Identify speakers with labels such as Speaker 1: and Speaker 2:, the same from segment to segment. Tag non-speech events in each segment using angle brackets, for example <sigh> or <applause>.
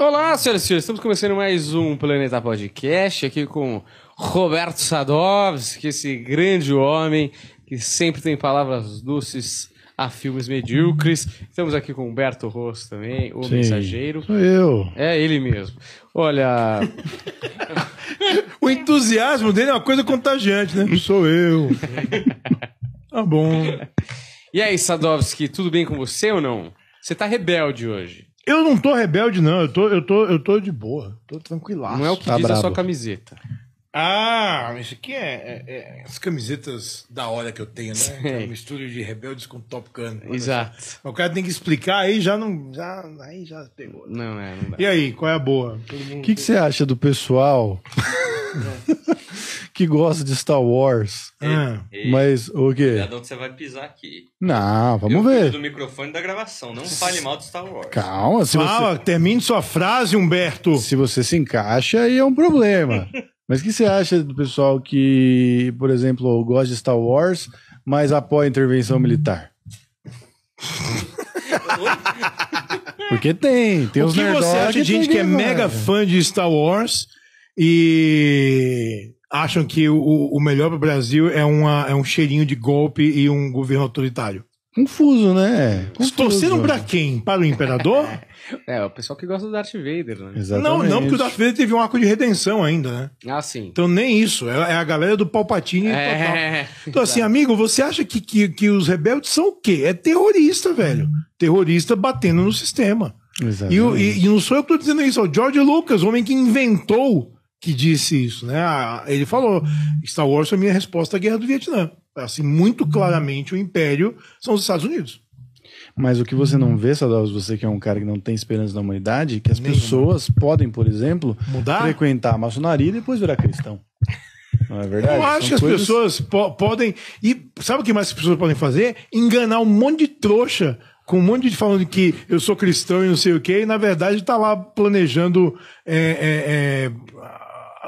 Speaker 1: Olá, senhoras e senhores, estamos começando mais um Planeta Podcast aqui com Roberto Sadovski, esse grande homem que sempre tem palavras doces a filmes medíocres. Estamos aqui com Humberto Rosso também, o Sim, mensageiro. Sou eu. É ele mesmo. Olha. <laughs> o entusiasmo dele é uma
Speaker 2: coisa contagiante, né? Sou eu. <laughs> tá bom.
Speaker 1: E aí, Sadovski, tudo bem com você ou não? Você tá rebelde hoje.
Speaker 2: Eu não tô rebelde, não. Eu tô, eu tô, eu tô de boa. Tô tranquilaço. Não é o que tá diz a sua camiseta. Ah, isso aqui é, é, é, as camisetas da hora que eu tenho, né? Que é uma mistura de rebeldes com Top Gun. Exato. Assim. O cara tem que explicar, aí já não. Já, aí já pegou. Não,
Speaker 3: é, não E aí, qual é a boa? O que, que você acha do pessoal <laughs> que gosta de Star Wars? Ah. mas o quê? Cuidado onde você vai pisar aqui. Não, vamos eu ver. do
Speaker 4: microfone da gravação, não fale mal de Star Wars. Calma, se Fala,
Speaker 3: você... termine sua frase, Humberto. Se você se encaixa, aí é um problema. <laughs> Mas o que você acha do pessoal que, por exemplo, gosta de Star Wars, mas apoia a intervenção militar? <laughs> Porque tem, tem os O que você acha de gente que é mega
Speaker 2: fã de Star Wars e acham que o, o melhor para o Brasil é, uma, é um cheirinho de golpe e um governo autoritário?
Speaker 3: Confuso, né? Confuso. Torceram pra
Speaker 2: quem? Para o imperador? <laughs> é, o pessoal que gosta do Darth Vader, né? Exatamente. Não, não, porque o Darth Vader teve um arco de redenção ainda, né? Ah, sim. Então nem isso. É, é a galera do Palpatine é... total. Então, assim, amigo, você acha que, que, que os rebeldes são o quê? É terrorista, velho. Terrorista batendo no sistema. Exatamente. E, e, e não sou eu que tô dizendo isso, é o George Lucas, o homem que inventou que disse isso, né? Ah, ele falou: Star Wars é minha resposta à guerra do Vietnã assim, muito uhum. claramente o império são os Estados
Speaker 3: Unidos. Mas o que você não vê, Sadaus, você que é um cara que não tem esperança na humanidade, que as pessoas podem, por exemplo, Mudar? frequentar a maçonaria e depois virar cristão. Não é verdade? Eu acho São que as pessoas po podem. E sabe o que mais as pessoas podem fazer? Enganar um monte
Speaker 2: de trouxa com um monte de gente falando que eu sou cristão e não sei o quê, e na verdade está lá planejando é, é, é,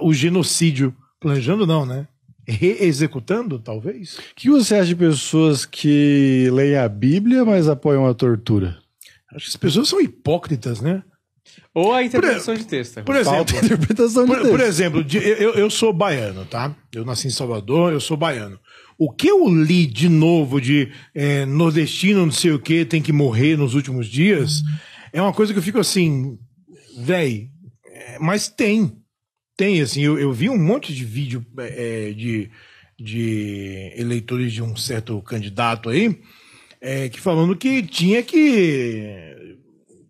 Speaker 2: o genocídio. Planejando não, né? reexecutando, talvez? O
Speaker 3: que você acha de pessoas que leem a Bíblia, mas apoiam a tortura? Acho que as pessoas são hipócritas, né?
Speaker 2: Ou a interpretação por, de texto. É por exemplo, interpretação de por, texto. Por exemplo, eu, eu sou baiano, tá? Eu nasci em Salvador, eu sou baiano. O que eu li de novo de é, nordestino, não sei o que, tem que morrer nos últimos dias, é uma coisa que eu fico assim, véi, é, mas tem tem, assim, eu, eu vi um monte de vídeo é, é, de, de eleitores de um certo candidato aí, é, que falando que tinha que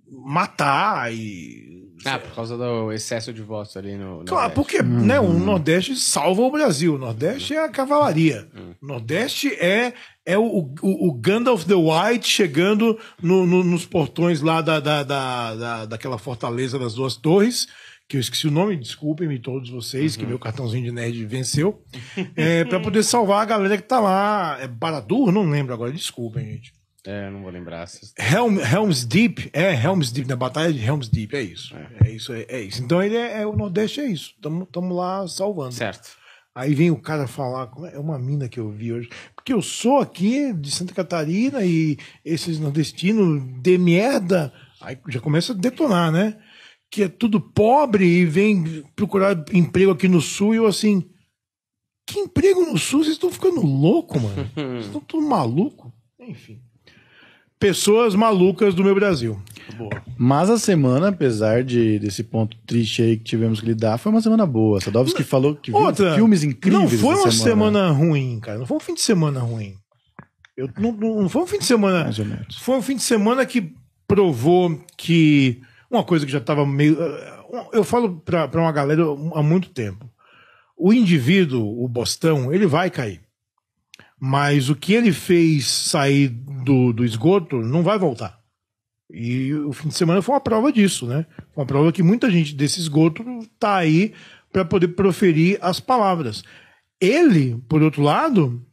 Speaker 2: matar e.
Speaker 1: Ah, por causa do excesso de votos ali no.
Speaker 2: Claro, porque hum. né, o Nordeste salva o Brasil. O Nordeste é a cavalaria. Hum. O Nordeste é, é o, o, o Gandalf the White chegando no, no, nos portões lá da, da, da, da, daquela fortaleza das duas torres que eu esqueci o nome, desculpem-me todos vocês, uhum. que meu cartãozinho de nerd venceu, é, para poder salvar a galera que tá lá. É Baradur? Não lembro agora, desculpem, gente. É, não vou lembrar. Helm, Helm's Deep, é Helm's Deep, na batalha de Helm's Deep, é isso. É, é isso, é, é, isso. Então ele é, é o Nordeste é isso. Estamos lá salvando. Certo. Aí vem o cara falar, é, é uma mina que eu vi hoje, porque eu sou aqui de Santa Catarina e esses nordestinos de merda, aí já começa a detonar, né? que é tudo pobre e vem procurar emprego aqui no Sul e eu assim.
Speaker 3: Que emprego no Sul? Vocês estão ficando louco, mano. <laughs> Vocês estão tudo maluco. Enfim. Pessoas malucas do meu Brasil. Boa. Mas a semana, apesar de, desse ponto triste aí que tivemos que lidar, foi uma semana boa. Sadovski falou que viu Outra, filmes incríveis. Não foi uma semana.
Speaker 2: semana. ruim, cara. Não foi um fim de semana ruim. Eu, não, não foi um fim de semana. Mais ou menos. Foi um fim de semana que provou que uma coisa que já estava meio. Eh, eu falo para uma galera há muito tempo. O indivíduo, o bostão, ele vai cair. Mas o que ele fez sair do, do esgoto não vai voltar. E o fim de semana foi uma prova disso, né? Uma prova que muita gente desse esgoto está aí para poder proferir as palavras. Ele, por outro lado,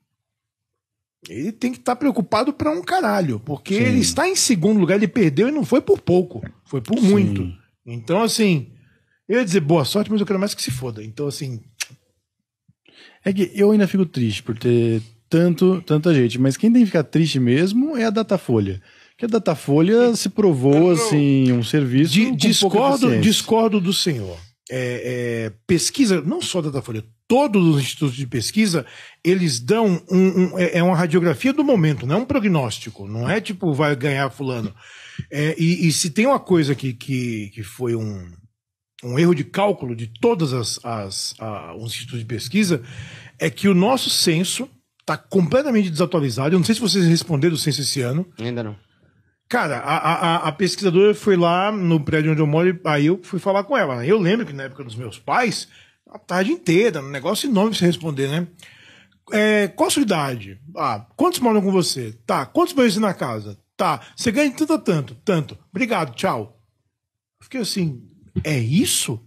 Speaker 2: ele tem que estar tá preocupado para um caralho, porque Sim. ele está em segundo lugar, ele perdeu e não foi por pouco. Foi por Sim. muito. Então, assim, eu ia dizer boa sorte, mas eu quero mais que se foda. Então, assim.
Speaker 3: É que eu ainda fico triste por ter tanto, tanta gente, mas quem tem que ficar triste mesmo é a Datafolha. Que a Datafolha se provou, assim, um serviço. De, discordo,
Speaker 2: discordo do senhor. É, é, pesquisa, não só da Datafolha,
Speaker 3: todos os institutos
Speaker 2: de pesquisa, eles dão um, um, é, é uma radiografia do momento, não é um prognóstico, não é tipo vai ganhar fulano. É, e, e, se tem uma coisa que, que, que foi um, um erro de cálculo de todas as, as a, os institutos de pesquisa, é que o nosso censo está completamente desatualizado. Eu não sei se vocês responderam o censo esse ano. Ainda não. Cara, a, a, a, pesquisadora foi lá no prédio onde eu moro, aí eu fui falar com ela. Eu lembro que na época dos meus pais, a tarde inteira, um negócio enorme pra você responder, né? É, qual a sua idade? Ah, quantos moram com você? Tá, quantos banhos na casa? Tá, você ganha tanto tanto, tanto. Obrigado, tchau. Fiquei assim, é isso?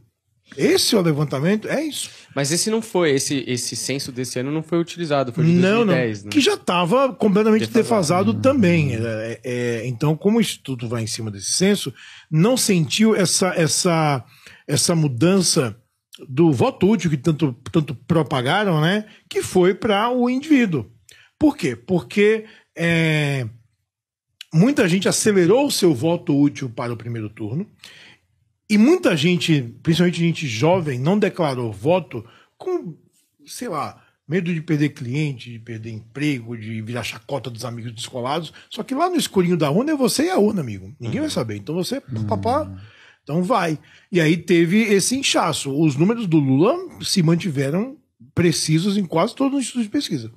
Speaker 2: Esse é o levantamento? É isso.
Speaker 1: Mas esse não foi, esse, esse censo desse ano não foi utilizado, foi de não, 2010, não. Né? Que
Speaker 2: já estava completamente defasado, defasado uhum. também. É, é, é, então, como o Instituto vai em cima desse censo, não sentiu essa, essa, essa mudança do voto útil que tanto, tanto propagaram, né? Que foi para o indivíduo. Por quê? Porque é, muita gente acelerou o seu voto útil para o primeiro turno e muita gente, principalmente gente jovem, não declarou voto com, sei lá, medo de perder cliente, de perder emprego, de virar chacota dos amigos descolados. Só que lá no escurinho da urna é você e a urna, amigo. Ninguém uhum. vai saber. Então você, papá, uhum. então vai. E aí teve esse inchaço. Os números do Lula se mantiveram precisos em quase todos os institutos de pesquisa.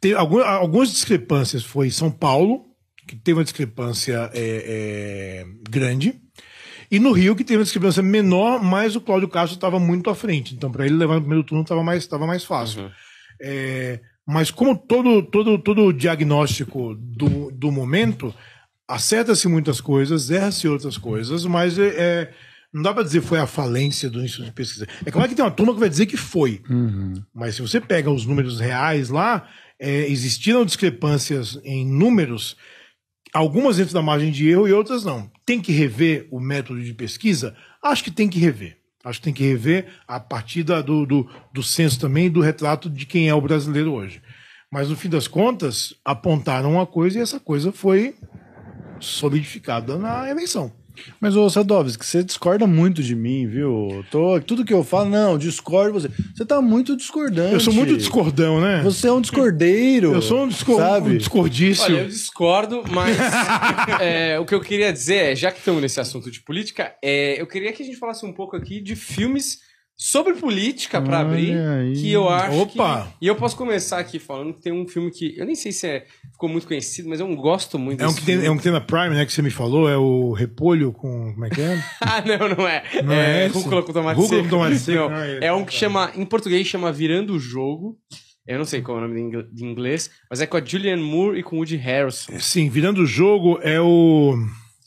Speaker 2: Tem algumas discrepâncias. Foi São Paulo, que tem uma discrepância é, é, grande. E no Rio, que tem uma discrepância menor, mas o Cláudio Castro estava muito à frente. Então, para ele levar no primeiro turno estava mais, mais fácil. Uhum. É, mas como todo, todo, todo o diagnóstico do, do momento, acerta-se muitas coisas, erra-se outras coisas, mas é, é não dá para dizer foi a falência do Instituto de Pesquisa. É claro que tem uma turma que vai dizer que foi. Uhum. Mas se você pega os números reais lá, é, existiram discrepâncias em números algumas dentro da margem de erro e outras não. Tem que rever o método de pesquisa? Acho que tem que rever. Acho que tem que rever a partir da, do, do, do senso também do retrato de quem é o brasileiro hoje. Mas no fim das contas, apontaram uma coisa e essa coisa
Speaker 3: foi solidificada na eleição. Mas, ô Sadovski, você discorda muito de mim, viu? Tô, tudo que eu falo, não, discordo você. Você tá muito discordante. Eu sou muito discordão, né? Você é um discordeiro. Eu sou um, discor um discordício. Olha, eu
Speaker 1: discordo, mas <laughs> é, o que eu queria dizer é, já que estamos nesse assunto de política, é, eu queria que a gente falasse um pouco aqui de filmes sobre política para abrir, aí. que eu acho Opa. Que, e eu posso começar aqui falando que tem um filme que eu nem sei se é, ficou muito conhecido, mas eu não gosto muito é um que filme. Tem, é um que
Speaker 2: tem na Prime, né, que você me falou, é o Repolho com como é que é? <laughs>
Speaker 1: ah, não, não é.
Speaker 2: Não é, é esse? Rúcula com tomate Rúcula seco. Com tomate seco. Não, ah, é.
Speaker 1: é, um que chama em português chama Virando o Jogo. Eu não sei qual é o nome de inglês, mas é com a Julianne Moore e com o Woody Harrison Sim,
Speaker 2: Virando o Jogo é o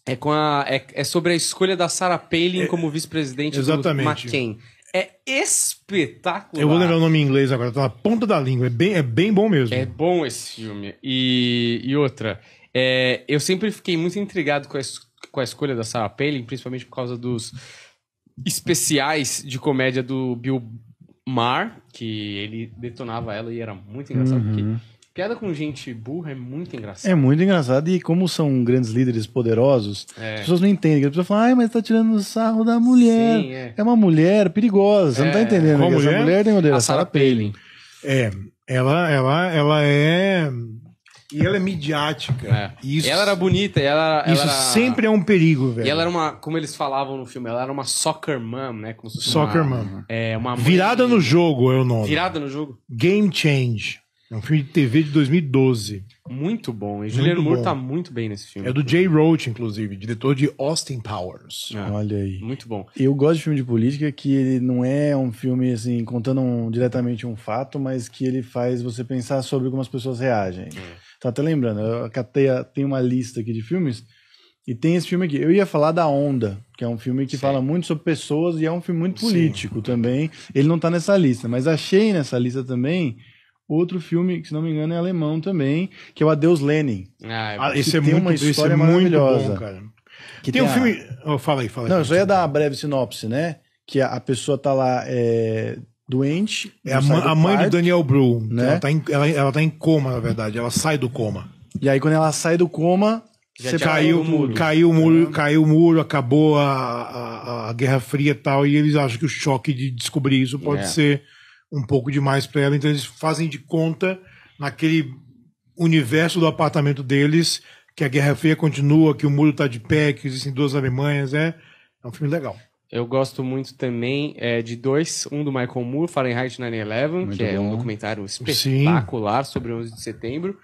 Speaker 2: é, com
Speaker 1: a, é, é sobre a escolha da Sarah Palin é, como vice-presidente do McCain é espetacular.
Speaker 2: Eu vou lembrar o nome em inglês agora, tá na ponta da língua. É bem, é bem bom mesmo. É
Speaker 1: bom esse filme. E, e outra, é, eu sempre fiquei muito intrigado com a, com a escolha da Sarah Palin, principalmente por causa dos especiais de comédia do Bill Maher, que ele detonava ela e era muito engraçado, uhum. porque Piada com gente burra é muito engraçado. É muito
Speaker 3: engraçado. E como são grandes líderes poderosos, é. as pessoas não entendem. As pessoas falam, ai, mas tá tirando o sarro da mulher. Sim, é. é. uma mulher perigosa. Você é. não tá é. entendendo. Qual mulher? Né? Essa mulher tem mulher. A
Speaker 2: Sarah Palin. É. Ela, ela, ela é... E ela é midiática. É.
Speaker 1: Isso... Ela era bonita. Ela, ela isso era...
Speaker 2: sempre é um perigo, velho. E ela
Speaker 1: era uma, como eles falavam no filme, ela era uma soccer mom, né? Como soccer uma, mom. É, uma
Speaker 2: Virada no jogo é o nome. Virada no jogo. Game change. É um filme de TV de 2012. Muito bom. E Juliano Moore está tá muito bem nesse filme. É do Jay Roach, inclusive, diretor de Austin Powers. É, Olha aí. Muito bom.
Speaker 3: Eu gosto de filme de política que ele não é um filme, assim, contando um, diretamente um fato, mas que ele faz você pensar sobre como as pessoas reagem. É. Tá até lembrando, eu catei, tem uma lista aqui de filmes e tem esse filme aqui. Eu ia falar da Onda, que é um filme que Sim. fala muito sobre pessoas e é um filme muito político Sim. também. Ele não tá nessa lista, mas achei nessa lista também Outro filme, que se não me engano, é alemão também, que é o Adeus Lenin.
Speaker 2: Ah, é ah esse é tem muito, uma é história é maravilhosa. Bom, cara. Que tem, tem um a... filme. Oh, fala aí, fala aí. Não, eu só
Speaker 3: ia dar uma breve sinopse, né? Que a, pessoa tá lá é, doente. É a, mãe do, a mãe do Daniel
Speaker 2: Bru, né? Ela tá, em, ela, ela tá em coma, na verdade. Ela sai do coma. E aí, quando ela sai do coma,
Speaker 3: você caiu, muro.
Speaker 2: caiu o muro, caiu o muro, acabou a, a, a, Guerra Fria e tal, e eles acham que o choque de descobrir isso pode é. ser um pouco demais para ela, então eles fazem de conta naquele universo do apartamento deles que a Guerra Fria continua, que o muro está de pé, que existem duas Alemanhas, é, é um filme legal.
Speaker 1: Eu gosto muito também é, de dois, um do Michael Moore, Fahrenheit 9/11, que bom. é um documentário espetacular Sim. sobre 11 de setembro,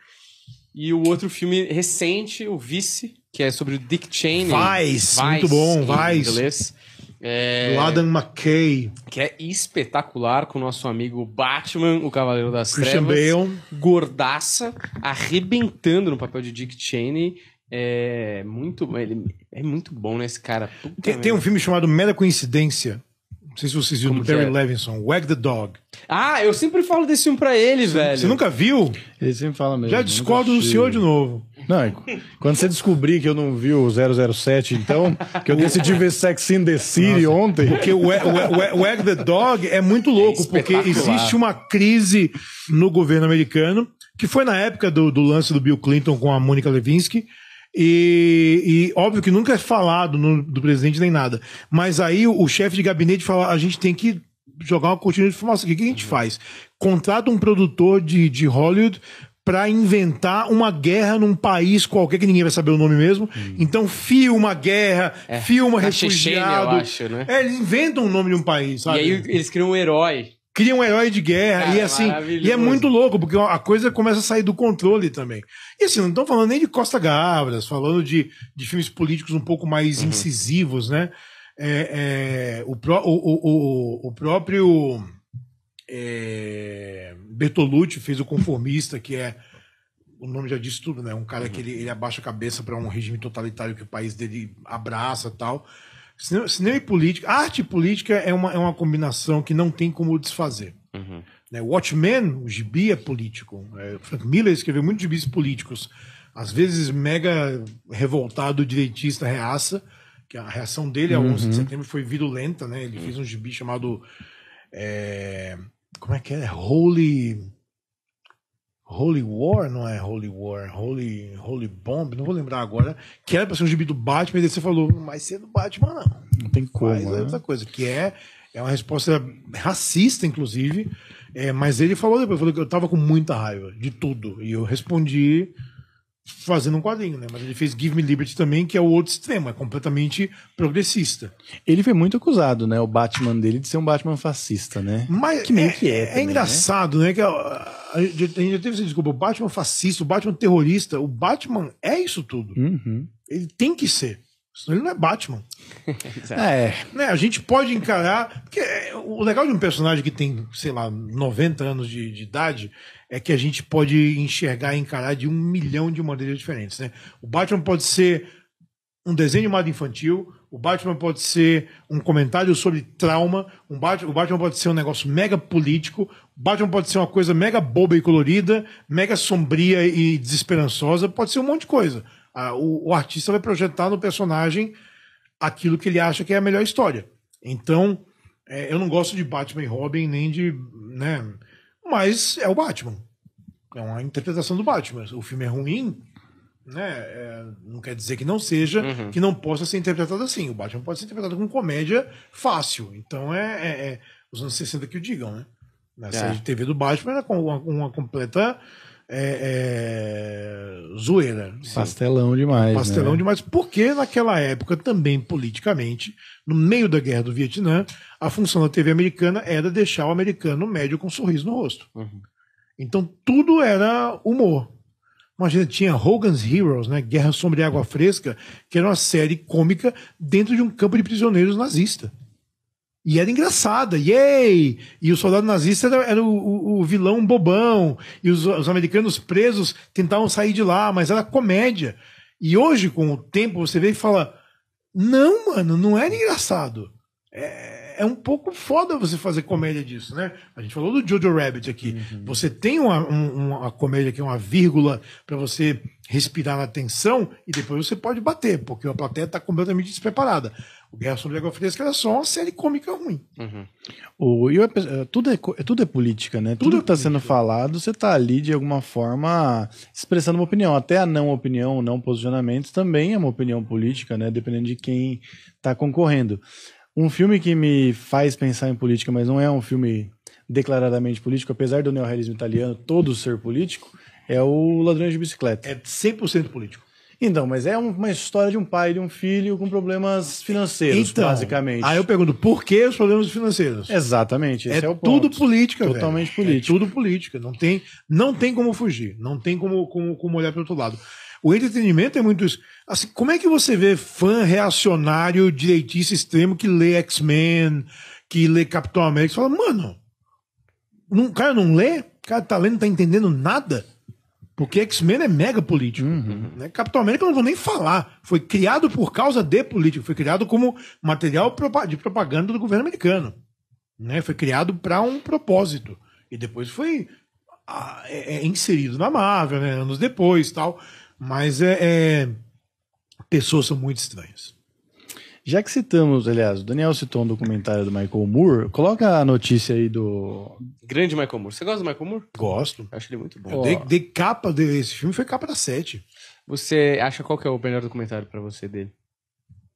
Speaker 1: e o outro filme recente, o Vice, que é sobre o Dick Cheney. Vice, Vice muito bom, Vice. Inglês, é... Do Adam
Speaker 2: McKay.
Speaker 1: Que é espetacular com o nosso amigo Batman, o Cavaleiro das Christian Trevas. Bale. Gordaça, arrebentando no papel de Dick Cheney. É muito, ele é muito bom, né, esse cara? Tem, tem, um
Speaker 2: filme chamado Mera Coincidência. Não sei se vocês viram, do Barry é? Levinson. Wag the Dog. Ah, eu sempre falo desse filme
Speaker 3: pra ele, você, velho. Você nunca viu? Ele sempre fala mesmo. Já discordo do senhor de novo. Não, quando você descobrir que eu não vi o 007, então, que eu decidi ver Sex in the City Nossa. ontem. Porque o Wag,
Speaker 2: the Dog é muito louco, é porque existe uma
Speaker 3: crise
Speaker 2: no governo americano, que foi na época do, do lance do Bill Clinton com a Mônica Levinsky. E, e, óbvio que nunca é falado no, do presidente nem nada. Mas aí o, o chefe de gabinete fala: a gente tem que jogar uma cortina de fumaça. O que, que a gente faz? Contrata um produtor de, de Hollywood para inventar uma guerra num país qualquer que ninguém vai saber o nome mesmo. Hum. Então filma guerra, é, filma refugiado. Chechênia, eu acho, né? É, eles inventam o nome de um país, sabe? E aí eles criam um herói. Cria um herói de guerra Cara, e assim, e é muito louco, porque a coisa começa a sair do controle também. E assim, não estão falando nem de Costa Gabras, falando de, de filmes políticos um pouco mais uhum. incisivos, né? É, é o, pro, o, o, o, o próprio é, Bertolucci fez o conformista, que é o nome já diz tudo, né? Um cara uhum. que ele, ele abaixa a cabeça para um regime totalitário que o país dele abraça tal. Cinema, cinema e política, arte e política é uma, é uma combinação que não tem como desfazer. Uhum. Né? Watchmen, o gibi é político. É, Frank Miller escreveu muitos gibis políticos, às vezes mega revoltado, direitista, reaça, que a reação dele a 11 de uhum. setembro foi virulenta, né? Ele uhum. fez um gibi chamado é, como é que é? Holy. Holy War, não é Holy War, é Holy, Holy Bomb, não vou lembrar agora, que era pra ser um gibi do Batman, e daí você falou, hum, mas ser é do Batman não. Não tem como. Mas é né? é outra coisa, que é, é uma resposta racista, inclusive, é, mas ele falou depois, falou que eu tava com muita raiva de tudo, e eu respondi fazendo um quadrinho, né? Mas ele fez Give Me Liberty também, que é o outro extremo, é completamente progressista. Ele foi muito acusado, né? O Batman dele de ser um Batman fascista, né? Mas que meio é, que é. é também, é engraçado, né? né? Que a, gente já teve essa desculpa, o Batman fascista, o Batman terrorista, o Batman é isso tudo. Uhum. Ele tem que ser. Senão ele não é Batman. <laughs> é. Né? A gente pode encarar. Porque é, o legal de um personagem que tem, sei lá, 90 anos de, de idade é que a gente pode enxergar e encarar de um milhão de maneiras diferentes. Né? O Batman pode ser um desenho animado infantil, o Batman pode ser um comentário sobre trauma, um Batman, o Batman pode ser um negócio mega político, o Batman pode ser uma coisa mega boba e colorida, mega sombria e desesperançosa, pode ser um monte de coisa. Ah, o, o artista vai projetar no personagem aquilo que ele acha que é a melhor história. Então, é, eu não gosto de Batman e Robin, nem de. Né, mas é o Batman. É uma interpretação do Batman. O filme é ruim, né? É, não quer dizer que não seja, uhum. que não possa ser interpretado assim. O Batman pode ser interpretado como comédia fácil. Então é, é, é os anos 60 que o digam, né? Na é. série de TV do Batman era uma, uma completa é, é, zoeira.
Speaker 3: Sim. Pastelão demais. Pastelão né?
Speaker 2: demais. Porque naquela época, também politicamente, no meio da guerra do Vietnã, a função da TV americana era deixar o americano médio com um sorriso no rosto. Uhum. Então tudo era humor. Imagina, tinha Hogan's Heroes, né? Guerra Sombra e Água Fresca, que era uma série cômica dentro de um campo de prisioneiros nazista. E era engraçada, yay! E o soldado nazista era, era o, o, o, vilão bobão, e os, os, americanos presos tentavam sair de lá, mas era comédia. E hoje, com o tempo, você vê e fala: não, mano, não era engraçado. É, é um pouco foda você fazer comédia disso, né? A gente falou do Jojo Rabbit aqui. Uhum. Você tem uma, uma comédia que é uma vírgula para você respirar na tensão e depois você pode bater, porque a plateia tá completamente despreparada. Guerra sobre Água Fresca era é só uma série cômica ruim. Uhum.
Speaker 3: O, eu, eh, tudo, é, é, tudo é política, né? Tudo, tudo é que está sendo falado, você está ali de alguma forma expressando uma opinião. Até a não opinião, o não posicionamento também é uma opinião política, né? Dependendo de quem está concorrendo. Um filme que me faz pensar em política, mas não é um filme declaradamente político, apesar do neorrealismo italiano todo ser político, é o Ladrões de Bicicleta. É 100% político. Então, mas é uma história de um pai e de um filho com problemas financeiros, então, basicamente. Aí eu pergunto,
Speaker 2: por que os problemas financeiros?
Speaker 3: Exatamente, é, é tudo política, Totalmente velho.
Speaker 2: política. É tudo política, não tem, não tem como fugir, não tem como, como, como olhar para outro lado. O entretenimento é muito isso. Assim, como é que você vê fã reacionário, direitista extremo que lê X-Men, que lê Capitão América, e fala, mano, o cara não lê? O cara tá lendo, não tá entendendo nada? Porque X-Men é mega político. Uhum. Né? Capitão América eu não vou nem falar. Foi criado por causa de político. Foi criado como material de propaganda do governo americano. Né? Foi criado para um propósito. E depois foi é, é inserido na Marvel, né? anos depois tal. Mas é, é,
Speaker 3: pessoas são muito estranhas. Já que citamos, aliás, o Daniel citou um documentário do Michael Moore, coloca a notícia aí do.
Speaker 1: Grande Michael Moore. Você gosta do Michael Moore? Gosto. Acho ele muito bom. De, dei capa desse filme foi capa da sete. Você acha qual que é o melhor documentário para você dele?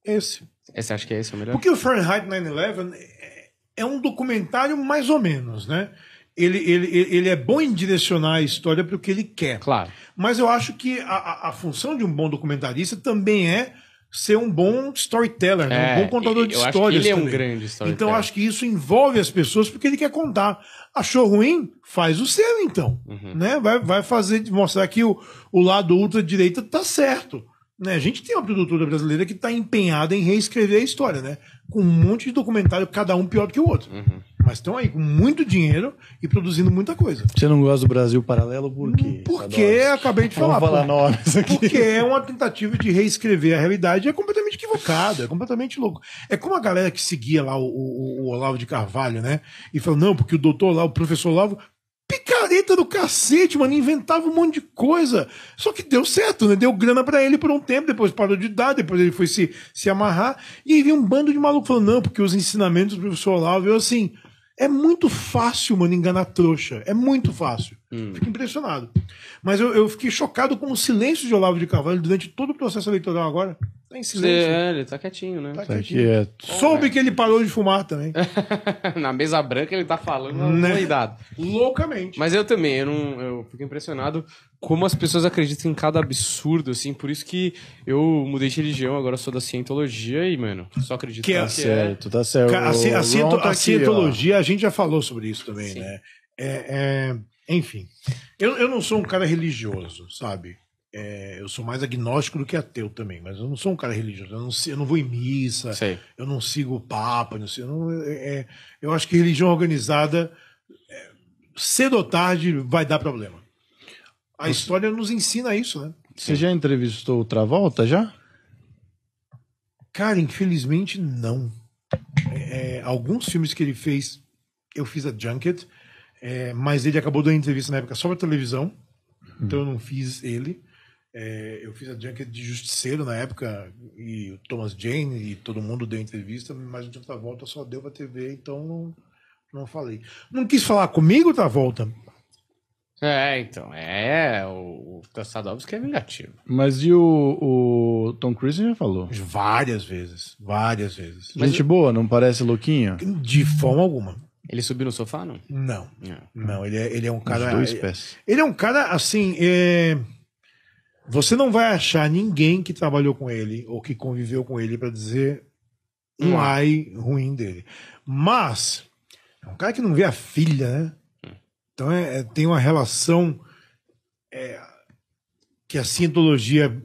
Speaker 1: Esse. Você acha que é esse o melhor? Porque
Speaker 2: o Fahrenheit 9-11 é, é um documentário mais ou menos, né? Ele, ele, ele é bom em direcionar a história para o que ele quer. Claro. Mas eu acho que a, a função de um bom documentarista também é ser um bom storyteller, né? um é, bom contador de histórias. ele também. é um grande storyteller. Então acho que isso envolve as pessoas porque ele quer contar. Achou ruim? Faz o seu então, uhum. né? Vai, vai fazer mostrar que o, o lado ultra direita tá certo. Né? A gente tem uma produtora brasileira que está empenhada em reescrever a história, né? Com um monte de documentário, cada um pior do que o outro. Uhum. Mas estão aí com muito dinheiro e produzindo muita coisa. Você não
Speaker 3: gosta do Brasil Paralelo por quê?
Speaker 2: Porque, Adoro. acabei de falar. falar aqui. Porque é uma tentativa de reescrever a realidade é completamente equivocado, é completamente louco. É como a galera que seguia lá o, o, o Olavo de Carvalho, né? E falou, não, porque o doutor lá, o professor Olavo, picareta do cacete, mano. Inventava um monte de coisa. Só que deu certo, né? Deu grana para ele por um tempo, depois parou de dar, depois ele foi se, se amarrar. E aí vem um bando de maluco falando, não, porque os ensinamentos do professor Olavo, eu assim. É muito fácil, mano, enganar trouxa. É muito fácil. Hum. Fico impressionado. Mas eu, eu, fiquei chocado com o silêncio de Olavo de Carvalho durante todo o processo eleitoral agora. Tá em
Speaker 3: silêncio.
Speaker 1: É, ele tá quietinho, né? Tá quietinho.
Speaker 3: Quieto.
Speaker 2: É Soube que ele parou de fumar também.
Speaker 1: <laughs> Na mesa branca ele tá falando né? cuidado. Loucamente. Mas eu também, eu, não, eu fico impressionado como as pessoas acreditam em cada absurdo, assim. Por isso que eu mudei de religião, agora sou da cientologia e, mano, só acredito que, é- que é. certo, tá certo. A, a,
Speaker 3: a, a
Speaker 2: cientologia, tá aqui, a gente já falou sobre isso também, Sim. né? é... é enfim, eu, eu não sou um cara religioso, sabe? É, eu sou mais agnóstico do que ateu também, mas eu não sou um cara religioso. Eu não, eu não vou em missa, Sei. eu não sigo o Papa, não sei. Eu, não, é, é eu acho que religião organizada, é, cedo ou tarde, vai dar problema. A história nos ensina isso, né?
Speaker 3: Você já entrevistou o Travolta já?
Speaker 2: Cara, infelizmente não. É, é, alguns filmes que ele fez, eu fiz a Junket é, mas ele acabou dando entrevista na época só pra televisão, uhum. então eu não fiz ele. É, eu fiz a Junket de Justiceiro na época, e o Thomas Jane e todo mundo deu entrevista, mas o John volta só deu pra TV, então não, não falei. Não quis falar comigo, tá, volta É, então, é. O, o Sadovski é vingativo.
Speaker 3: Mas e o, o Tom Cruise já falou?
Speaker 2: Várias vezes, várias vezes. Gente
Speaker 3: boa, não parece louquinho? De forma alguma. Ele subiu no sofá, não? Não. Não,
Speaker 2: é. não ele, é, ele é um cara. Os dois é, pés. Ele é um cara, assim. É... Você não vai achar ninguém que trabalhou com ele ou que conviveu com ele para dizer
Speaker 3: um hum. ai
Speaker 2: ruim dele. Mas. É um cara que não vê a filha, né? Hum. Então é, é, tem uma relação é, que a cientologia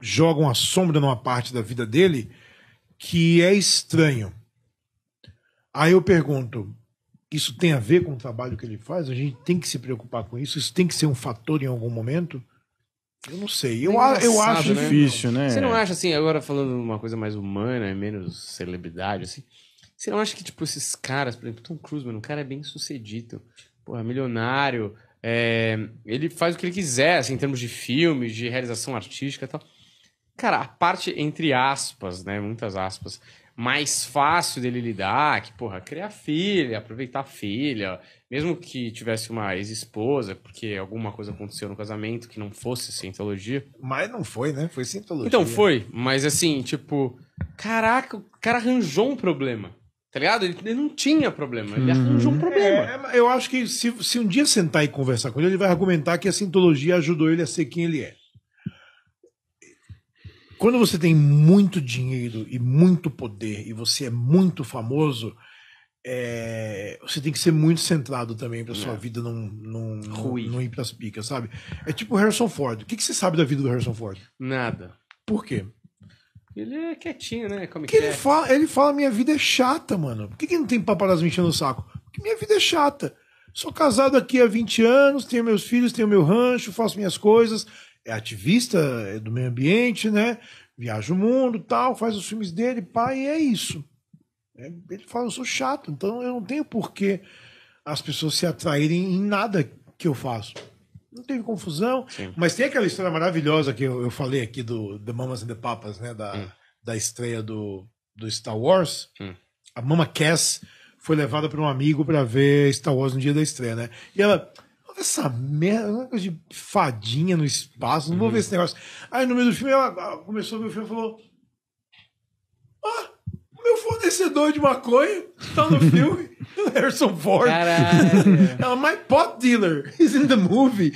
Speaker 2: joga uma sombra numa parte da vida dele que é estranho. Aí eu pergunto, isso tem a ver com o trabalho que ele faz? A gente tem que se preocupar com isso? Isso tem que ser um fator em algum momento? Eu não sei. Eu, é eu
Speaker 1: acho né? difícil, né? Você não acha assim, agora falando uma coisa mais humana, menos celebridade, assim? Você não acha que, tipo, esses caras, por exemplo, Tom Cruise, mano, um cara é bem sucedido, porra, milionário, é, ele faz o que ele quiser, assim, em termos de filmes, de realização artística e tal. Cara, a parte entre aspas, né? Muitas aspas, mais fácil dele lidar, que, porra, criar filha, aproveitar a filha, mesmo que tivesse uma ex-esposa, porque alguma coisa aconteceu no casamento que não fosse cientologia.
Speaker 2: Mas não foi, né? Foi cientologia. Então foi,
Speaker 1: mas assim, tipo, caraca, o cara arranjou um problema. Tá ligado? Ele, não tinha problema, ele uhum. arranjou um
Speaker 2: problema. É, eu acho que se, se um dia sentar e conversar com ele, ele vai argumentar que a cientologia ajudou ele a ser quem ele é. Quando você tem muito dinheiro e muito poder e você é muito famoso, é, você tem que ser muito centrado também para sua é. vida não, não, Ruim. não, não picas, sabe? É tipo o Harrison Ford. O que, que você sabe da vida do Harrison Ford? Nada. Por quê?
Speaker 1: Ele é quietinho, né? Como que ele, é?
Speaker 2: fala, ele fala: minha vida é chata, mano. Por que, que não tem paparazzo me enchendo o saco? Porque minha vida é chata. Sou casado aqui há 20 anos, tenho meus filhos, tenho meu rancho, faço minhas coisas é ativista é do meio ambiente, né? Viaja o mundo, tal, faz os filmes dele, pai, é isso. É, ele fala, eu sou chato, então eu não tenho por que as pessoas se atraírem em nada que eu faço. Não teve confusão. Sim. Mas tem aquela história maravilhosa que eu, falei aqui do The Mamas and the Papas, né? Da, hum. da estreia do, do Star Wars. Hum. A Mama Cass foi levada por um amigo para ver Star Wars no dia da estreia, né? E ela, ver essa merda, uma coisa de fadinha no espaço, não vou uhum. ver esse negócio. Aí no meio do filme, ela começou a ver o filme e falou: Ah, meu fornecedor de maconha tá no <laughs> filme. Harrison Ford. Caralho. ela, my pot dealer is in the movie.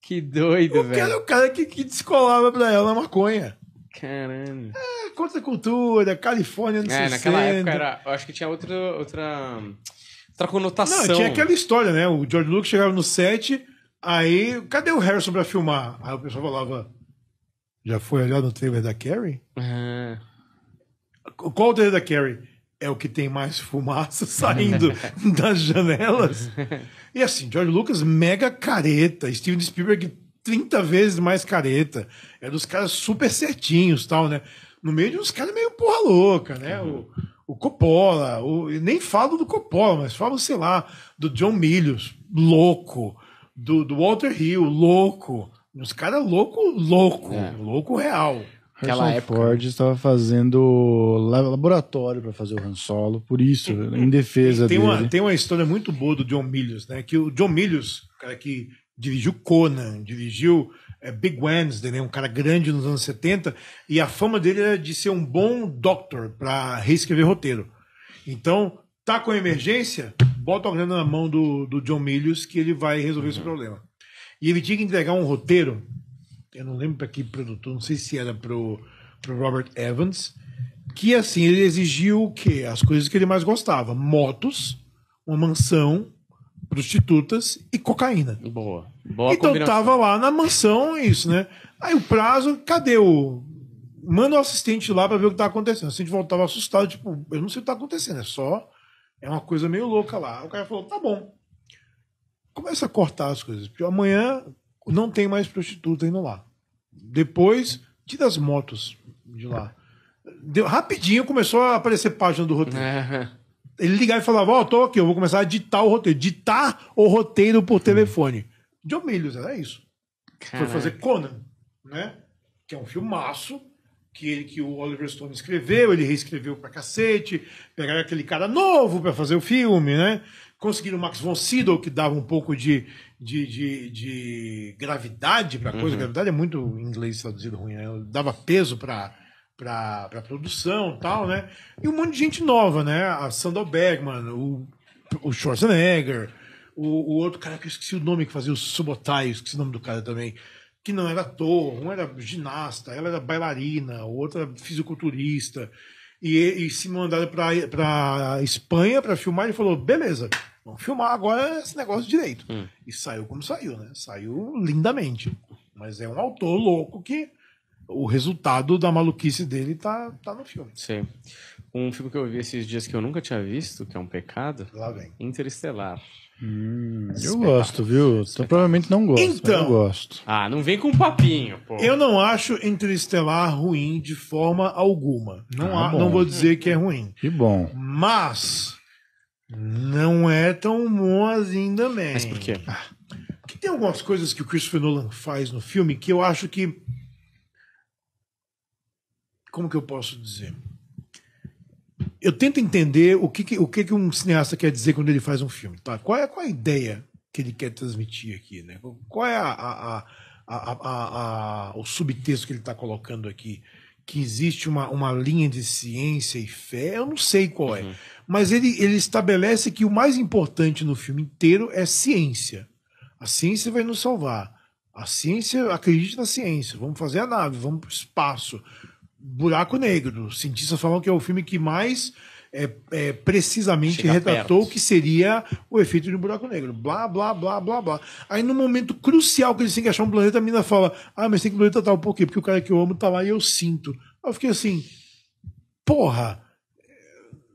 Speaker 2: Que
Speaker 1: doido, o velho. o
Speaker 2: cara que, que descolava pra ela a maconha. Caramba. É, contra a cultura, Califórnia, não sei É, naquela época era.
Speaker 1: Eu acho que tinha outra. outra outra tá conotação. Não, tinha aquela
Speaker 2: história, né? O George Lucas chegava no set, aí, cadê o Harrison pra filmar? Aí o pessoal falava, já foi olhar no trailer da Carrie? É. Qual o trailer da Carrie? É o que tem mais fumaça <laughs> saindo <laughs> das janelas. E assim, George Lucas mega careta, Steven Spielberg 30 vezes mais careta. Era dos caras super certinhos, tal, né? No meio de uns caras meio porra louca, né? Uhum. O o Coppola, o, nem falo do Coppola, mas falo, sei lá, do John Milius, louco, do, do Walter Hill, louco. Uns caras louco, louco, é. louco real. Aquela Harrison época.
Speaker 3: Ford estava fazendo laboratório para fazer o Han Solo, por isso, em defesa tem dele. Uma,
Speaker 2: tem uma história muito boa do John Milius, né? Que o John Milius, cara que dirigiu Conan, dirigiu é Big Wednesday, né? um cara grande nos anos 70, e a fama dele era de ser um bom doctor para reescrever roteiro. Então, tá com emergência, bota a grana na mão do, do John Milius que ele vai resolver uhum. esse problema. E ele tinha que entregar um roteiro, eu não lembro para que produtor, não sei se era para o Robert Evans, que assim, ele exigiu o quê? As coisas que ele mais gostava: motos, uma mansão prostitutas e cocaína. Boa. Boa então combinação. tava lá na mansão isso, né? Aí o prazo, cadê o manda o assistente lá para ver o que tá acontecendo. O assistente voltava assustado, tipo, eu não sei o que tá acontecendo, é só é uma coisa meio louca lá. O cara falou: "Tá bom. Começa a cortar as coisas, porque amanhã não tem mais prostituta indo lá. Depois, tira as motos de lá. Deu, rapidinho começou a aparecer página do roteiro. É. <laughs> Ele ligava e falava: Ó, oh, tô aqui, eu vou começar a ditar o roteiro. Ditar o roteiro por telefone. John Milius, era isso. Foi fazer Conan, né? Que é um filmaço que, ele, que o Oliver Stone escreveu, ele reescreveu pra cacete. Pegaram aquele cara novo pra fazer o filme, né? Conseguiram o Max von Sydow, que dava um pouco de, de, de, de gravidade pra coisa. Uhum. Gravidade é muito em inglês traduzido ruim, né? Dava peso pra para produção tal, né? E um monte de gente nova, né? A Sandal Bergman, o, o Schwarzenegger, o, o outro cara que eu esqueci o nome que fazia o Subotai, esqueci o nome do cara também, que não era ator, um era ginasta, ela era bailarina, o outro era fisiculturista. E, e se mandaram para Espanha para filmar, ele falou: beleza, vamos filmar agora esse negócio direito. Hum. E saiu como saiu, né? Saiu lindamente. Mas é um autor louco que o resultado da maluquice dele tá, tá no filme.
Speaker 1: Sim. Um filme que eu vi esses dias que eu nunca tinha visto, que é um pecado. Lá vem. Interestelar. Hum, eu
Speaker 3: gosto, viu? Então, provavelmente não gosto. Então, gosto.
Speaker 1: Ah, não vem com papinho, pô.
Speaker 3: Eu não acho
Speaker 2: Interestelar ruim de forma alguma. Não, ah, há, não vou dizer
Speaker 3: que é ruim. Que bom.
Speaker 2: Mas não é tão bom assim também. Mas por quê? Ah, porque tem algumas coisas que o Christopher Nolan faz no filme que eu acho que como que eu posso dizer? Eu tento entender o que, o que, um cineasta quer dizer quando ele faz um filme, tá? Qual é, qual é a ideia que ele quer transmitir aqui, né? Qual é a, a, a, o subtexto que ele está colocando aqui? Que existe uma, uma linha de ciência e fé, eu não sei qual é. Uhum. Mas ele, ele estabelece que o mais importante no filme inteiro é ciência. A ciência vai nos salvar. A ciência acredite na ciência. Vamos fazer a nave, vamos para o espaço, Buraco Negro. Os cientistas falam que é o filme que mais é, é, precisamente Chega retratou perto. o que seria o efeito de um buraco negro. Blá, blá, blá, blá, blá. Aí, no momento crucial que eles têm que achar um planeta, a mina fala: Ah, mas tem que planeta tal. Por quê? Porque o cara que eu amo tá lá e eu sinto. eu fiquei assim: Porra.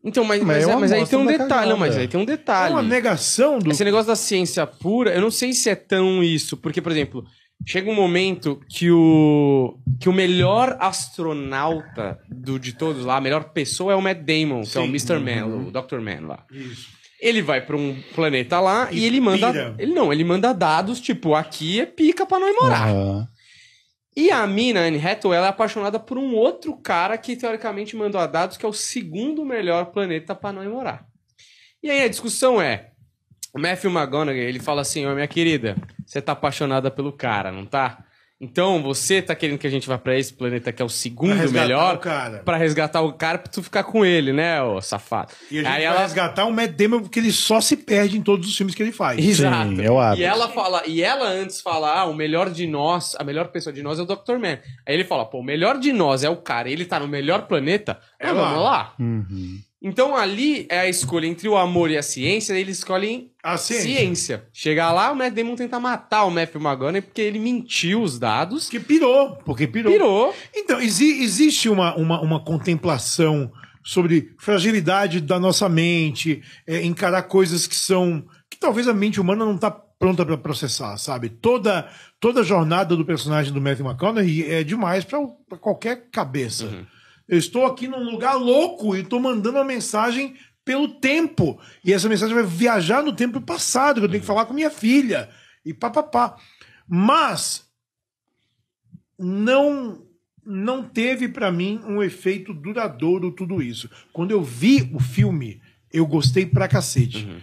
Speaker 1: Então, mas, mas, é, mas é, aí tem um detalhe. Não, mas aí tem um detalhe. É uma negação do. Esse negócio da ciência pura, eu não sei se é tão isso. Porque, por exemplo, Chega um momento que o que o melhor astronauta do, de todos lá, a melhor pessoa é o Matt Damon, Sim. que é o Mr. Man, uhum. o Dr. Man lá. Isso. Ele vai para um planeta lá e, e ele manda pira. ele não, ele manda dados tipo aqui é pica para nós morar. Uhum. E a mina, Anne Hathaway, ela é apaixonada por um outro cara que teoricamente mandou dados que é o segundo melhor planeta para nós morar. E aí a discussão é: o Matthew McGonaghy, ele fala assim, ó, oh, minha querida, você tá apaixonada pelo cara, não tá? Então, você tá querendo que a gente vá para esse planeta que é o segundo pra melhor para resgatar o cara pra tu ficar com ele, né, ô safado.
Speaker 2: E a gente Aí vai ela... resgatar o Matt Damon porque ele só se perde em todos os filmes que ele faz. Exato. Sim, eu é acho. E ela
Speaker 1: fala, e ela antes fala: "Ah, o melhor de nós, a melhor pessoa de nós é o Dr. Man". Aí ele fala: "Pô, o melhor de nós é o cara, ele tá no melhor planeta". É ah, lá. vamos lá. Uhum. Então ali é a escolha entre o amor e a ciência, eles escolhem a ciência. ciência. Chegar lá, o
Speaker 2: Matt Damon tenta matar o
Speaker 1: Matthew McGonagall porque ele mentiu os dados. Que pirou,
Speaker 2: porque pirou. Pirou. Então, exi existe uma, uma, uma contemplação sobre fragilidade da nossa mente, é, encarar coisas que são... que talvez a mente humana não está pronta para processar, sabe? Toda toda a jornada do personagem do Matthew McConaughey é demais para qualquer cabeça. Uhum. Eu estou aqui num lugar louco e estou mandando uma mensagem pelo tempo. E essa mensagem vai viajar no tempo passado, que eu tenho que falar com minha filha. E papapá. Mas não não teve para mim um efeito duradouro tudo isso. Quando eu vi o filme, eu gostei pra cacete. Uhum.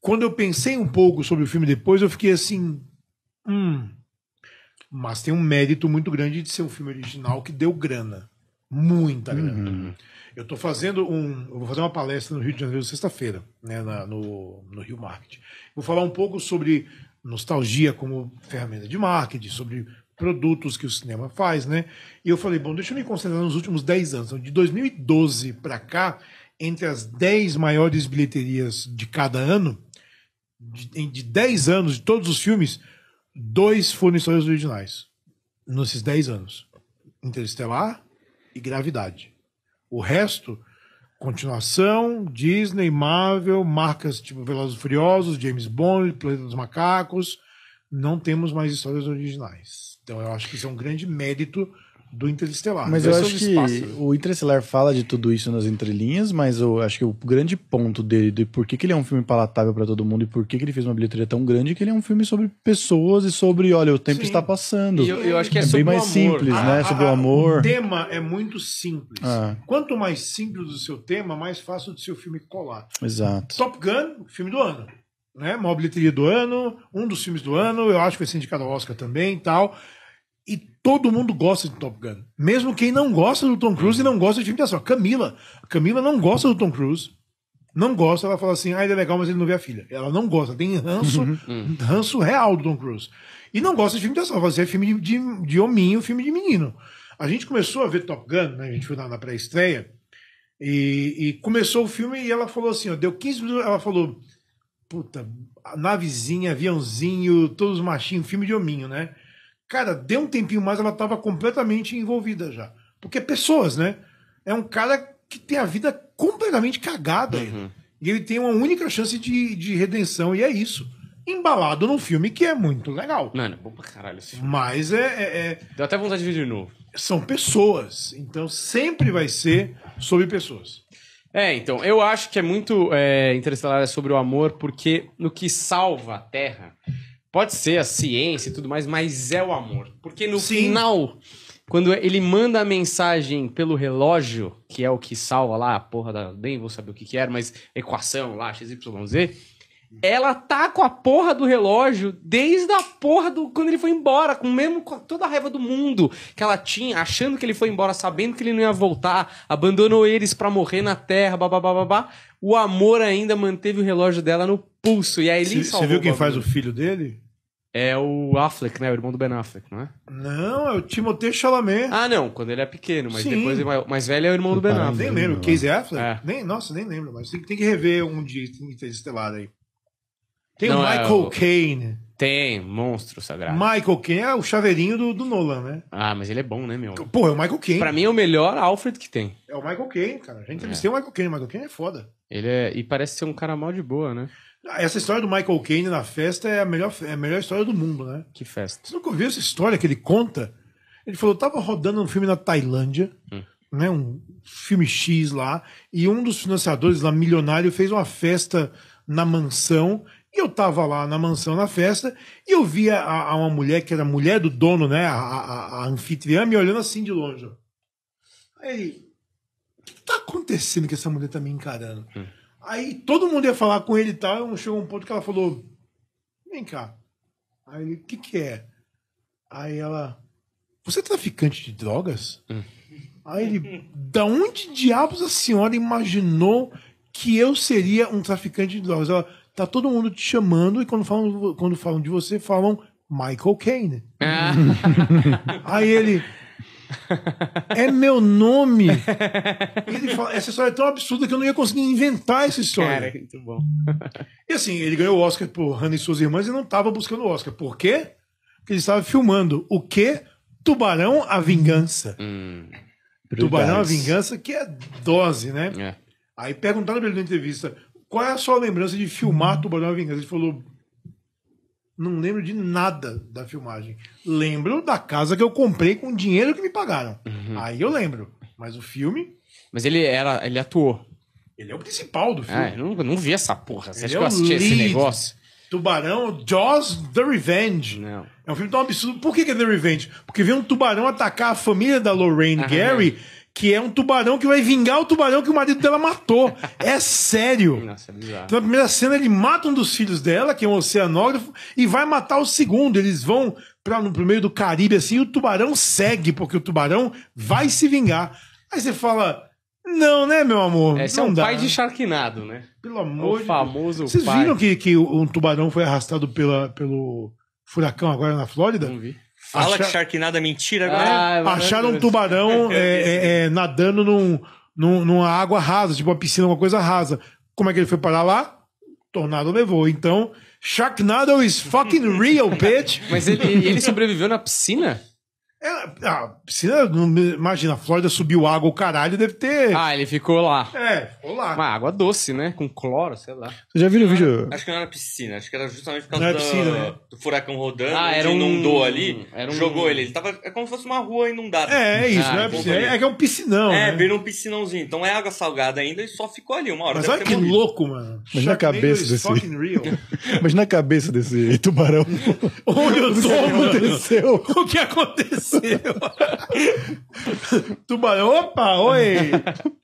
Speaker 2: Quando eu pensei um pouco sobre o filme depois, eu fiquei assim, hum. Mas tem um mérito muito grande de ser um filme original que deu grana. Muita grana. Uhum. Eu estou fazendo um. vou fazer uma palestra no Rio de Janeiro sexta-feira, né, no, no Rio Market. Vou falar um pouco sobre nostalgia como ferramenta de marketing, sobre produtos que o cinema faz, né? E eu falei, bom, deixa eu me concentrar nos últimos 10 anos. Então, de 2012 para cá, entre as 10 maiores bilheterias de cada ano, de, de 10 anos, de todos os filmes, dois foram histórias originais. Nesses 10 anos. Interestelar e gravidade. O resto, continuação, Disney, Marvel, marcas tipo Velozes e Furiosos, James Bond, Planeta dos Macacos, não temos mais histórias originais. Então eu acho que isso é um grande mérito do Interestelar. Mas né? eu acho que né?
Speaker 3: o Interestelar fala de tudo isso nas entrelinhas, mas eu acho que o grande ponto dele, de por que, que ele é um filme palatável para todo mundo e por que, que ele fez uma bilheteria tão grande, é que ele é um filme sobre pessoas e sobre, olha, o tempo Sim. está passando. E eu, eu acho que é, é bem mais simples, a, né? A, sobre a, o amor. O
Speaker 2: tema é muito simples. Ah. Quanto mais simples o seu tema, mais fácil ser seu filme colar. Exato. Top Gun, filme do ano. Né? Maior bilheteria do ano, um dos filmes do ano, eu acho que vai ser indicado ao Oscar também e tal. E todo mundo gosta de Top Gun. Mesmo quem não gosta do Tom Cruise e não gosta de filme de ação. Camila. Camila não gosta do Tom Cruise. Não gosta, ela fala assim, ah, ele é legal, mas ele não vê a filha. Ela não gosta, tem ranço, uhum. ranço real do Tom Cruise. E não gosta de filme de ação, fazia assim, é filme de, de, de hominho, filme de menino. A gente começou a ver Top Gun, né? A gente foi na, na pré-estreia, e, e, começou o filme e ela falou assim, ó, deu 15 minutos, ela falou, puta, navezinha, aviãozinho, todos machinhos, filme de hominho, né? Cara, deu um tempinho mais, ela estava completamente envolvida já. Porque pessoas, né? É um cara que tem a vida completamente cagada. Uhum. E ele tem uma única chance de, de redenção, e é isso. Embalado num filme que é muito legal.
Speaker 1: Mano, é bom pra caralho esse filme.
Speaker 2: Mas é, é, é. Deu até vontade de ver de novo. São pessoas. Então sempre vai ser sobre pessoas. É, então,
Speaker 1: eu acho que é muito é, Interestelar é sobre o amor, porque no que salva a Terra Pode ser a ciência e tudo mais, mas é o amor. Porque no Sim. final, quando ele manda a mensagem pelo relógio, que é o que salva lá, a porra da. Nem vou saber o que, que era, mas equação lá, XYZ. Ela tá com a porra do relógio desde a porra do quando ele foi embora, com mesmo com toda a raiva do mundo que ela tinha, achando que ele foi embora, sabendo que ele não ia voltar, abandonou eles para morrer na terra, babá, o amor ainda manteve o relógio dela no pulso e aí ele Você viu quem faz o
Speaker 2: filho dele?
Speaker 1: é o Affleck, né? O irmão do Ben Affleck, não é? Não,
Speaker 2: é o Timothée Chalamet. Ah, não, quando ele é pequeno, mas Sim. depois mais velho é o irmão do Ben Affleck. Nem lembro, Casey Affleck? É. Nem, nossa, nem lembro, mas tem, tem que rever um dia Interestelar aí. Tem não, o é Michael Caine. É o... Tem, monstro sagrado. Michael Caine é o chaveirinho do, do Nolan, né? Ah, mas ele é bom, né, meu? Pô, é o Michael Caine. Pra
Speaker 1: mim é o melhor Alfred que tem.
Speaker 2: É o Michael Caine, cara. A gente entrevistei é. o Michael Caine, o Michael Caine é foda. Ele é... E parece ser um cara mal de boa, né? Essa história do Michael Caine na festa é a melhor, é a melhor história do mundo, né? Que festa. Você nunca ouviu essa história que ele conta? Ele falou: tava rodando um filme na Tailândia, hum. né? Um filme X lá, e um dos financiadores lá, milionário, fez uma festa na mansão. E eu tava lá na mansão, na festa, e eu via a, a uma mulher que era mulher do dono, né? A, a, a anfitriã me olhando assim de longe. Aí, o que tá acontecendo que essa mulher tá me encarando? Hum. Aí todo mundo ia falar com ele e tal. Chegou um ponto que ela falou: Vem cá. Aí ele: O que, que é? Aí ela: Você é traficante de drogas? Hum. Aí ele: Da onde diabos a senhora imaginou que eu seria um traficante de drogas? Ela: Tá todo mundo te chamando e quando falam, quando falam de você, falam Michael Caine. Ah. Aí ele: é meu nome! <laughs> ele fala, essa história é tão absurda que eu não ia conseguir inventar essa história. Cara, muito bom. E assim, ele ganhou o Oscar por Hannah e suas irmãs e não estava buscando o Oscar. Por quê? Porque ele estava filmando o quê? Tubarão a Vingança.
Speaker 3: Hum, Tubarão a Vingança,
Speaker 2: que é dose, né? É. Aí perguntaram pra ele na entrevista qual é a sua lembrança de filmar Tubarão a Vingança. Ele falou não lembro de nada da filmagem. Lembro da casa que eu comprei com o dinheiro que me pagaram. Uhum. Aí eu lembro. Mas o filme.
Speaker 1: Mas ele era. Ele atuou. Ele é o principal do ah, filme. Ah, eu não, não vi essa porra. Você ele acha é que eu assisti lead. esse negócio?
Speaker 2: Tubarão, Jaws The Revenge. Não. É um filme tão absurdo. Por que, que é The Revenge? Porque vem um tubarão atacar a família da Lorraine ah, Gary que é um tubarão que vai vingar o tubarão que o marido dela matou. É sério. Nossa, é Então, na primeira cena, ele mata um dos filhos dela, que é um oceanógrafo, e vai matar o segundo. Eles vão para no primeiro do Caribe, assim, e o tubarão segue, porque o tubarão vai se vingar. Aí você fala. Não, né, meu amor? É, esse é não é um dá. pai de charquinado, né? Pelo é amor o de famoso Deus. Vocês viram que, que um tubarão foi arrastado pela, pelo furacão agora na Flórida? Não vi. Fala Achar... que
Speaker 4: Sharknado é mentira agora. Né?
Speaker 1: Ah, é Acharam
Speaker 2: um tubarão <laughs> é, é, é, é, nadando num, num, numa água rasa, tipo uma piscina, uma coisa rasa. Como é que ele foi parar lá? Tornado levou. Então, Sharknado is fucking real, <laughs> bitch. Mas ele, ele
Speaker 1: sobreviveu na piscina?
Speaker 2: É, a ah, piscina, imagina, a Flórida subiu água, o caralho deve ter. Ah, ele ficou lá. É,
Speaker 4: ficou
Speaker 1: lá. Uma
Speaker 2: água doce, né? Com
Speaker 4: cloro, sei lá.
Speaker 1: Você já viu o
Speaker 2: vídeo?
Speaker 4: Acho que não era piscina, acho que era justamente por causa é piscina, né? do furacão rodando, ah, era um... inundou ali, era um... jogou ele. Ele tava. É como se fosse uma rua inundada. É, é isso,
Speaker 3: ah, não é piscina. É, é que
Speaker 4: é um piscinão. É, né? virou um piscinãozinho. Então é água salgada ainda e só ficou ali uma
Speaker 2: hora. Mas olha que morrido. louco, mano. Mas na cabeça desse. <laughs>
Speaker 3: Mas na cabeça desse tubarão. <laughs> Onde o tô, aconteceu?
Speaker 2: <laughs> O que aconteceu? aconteceu? <laughs> Tubarão, opa, oi! <laughs>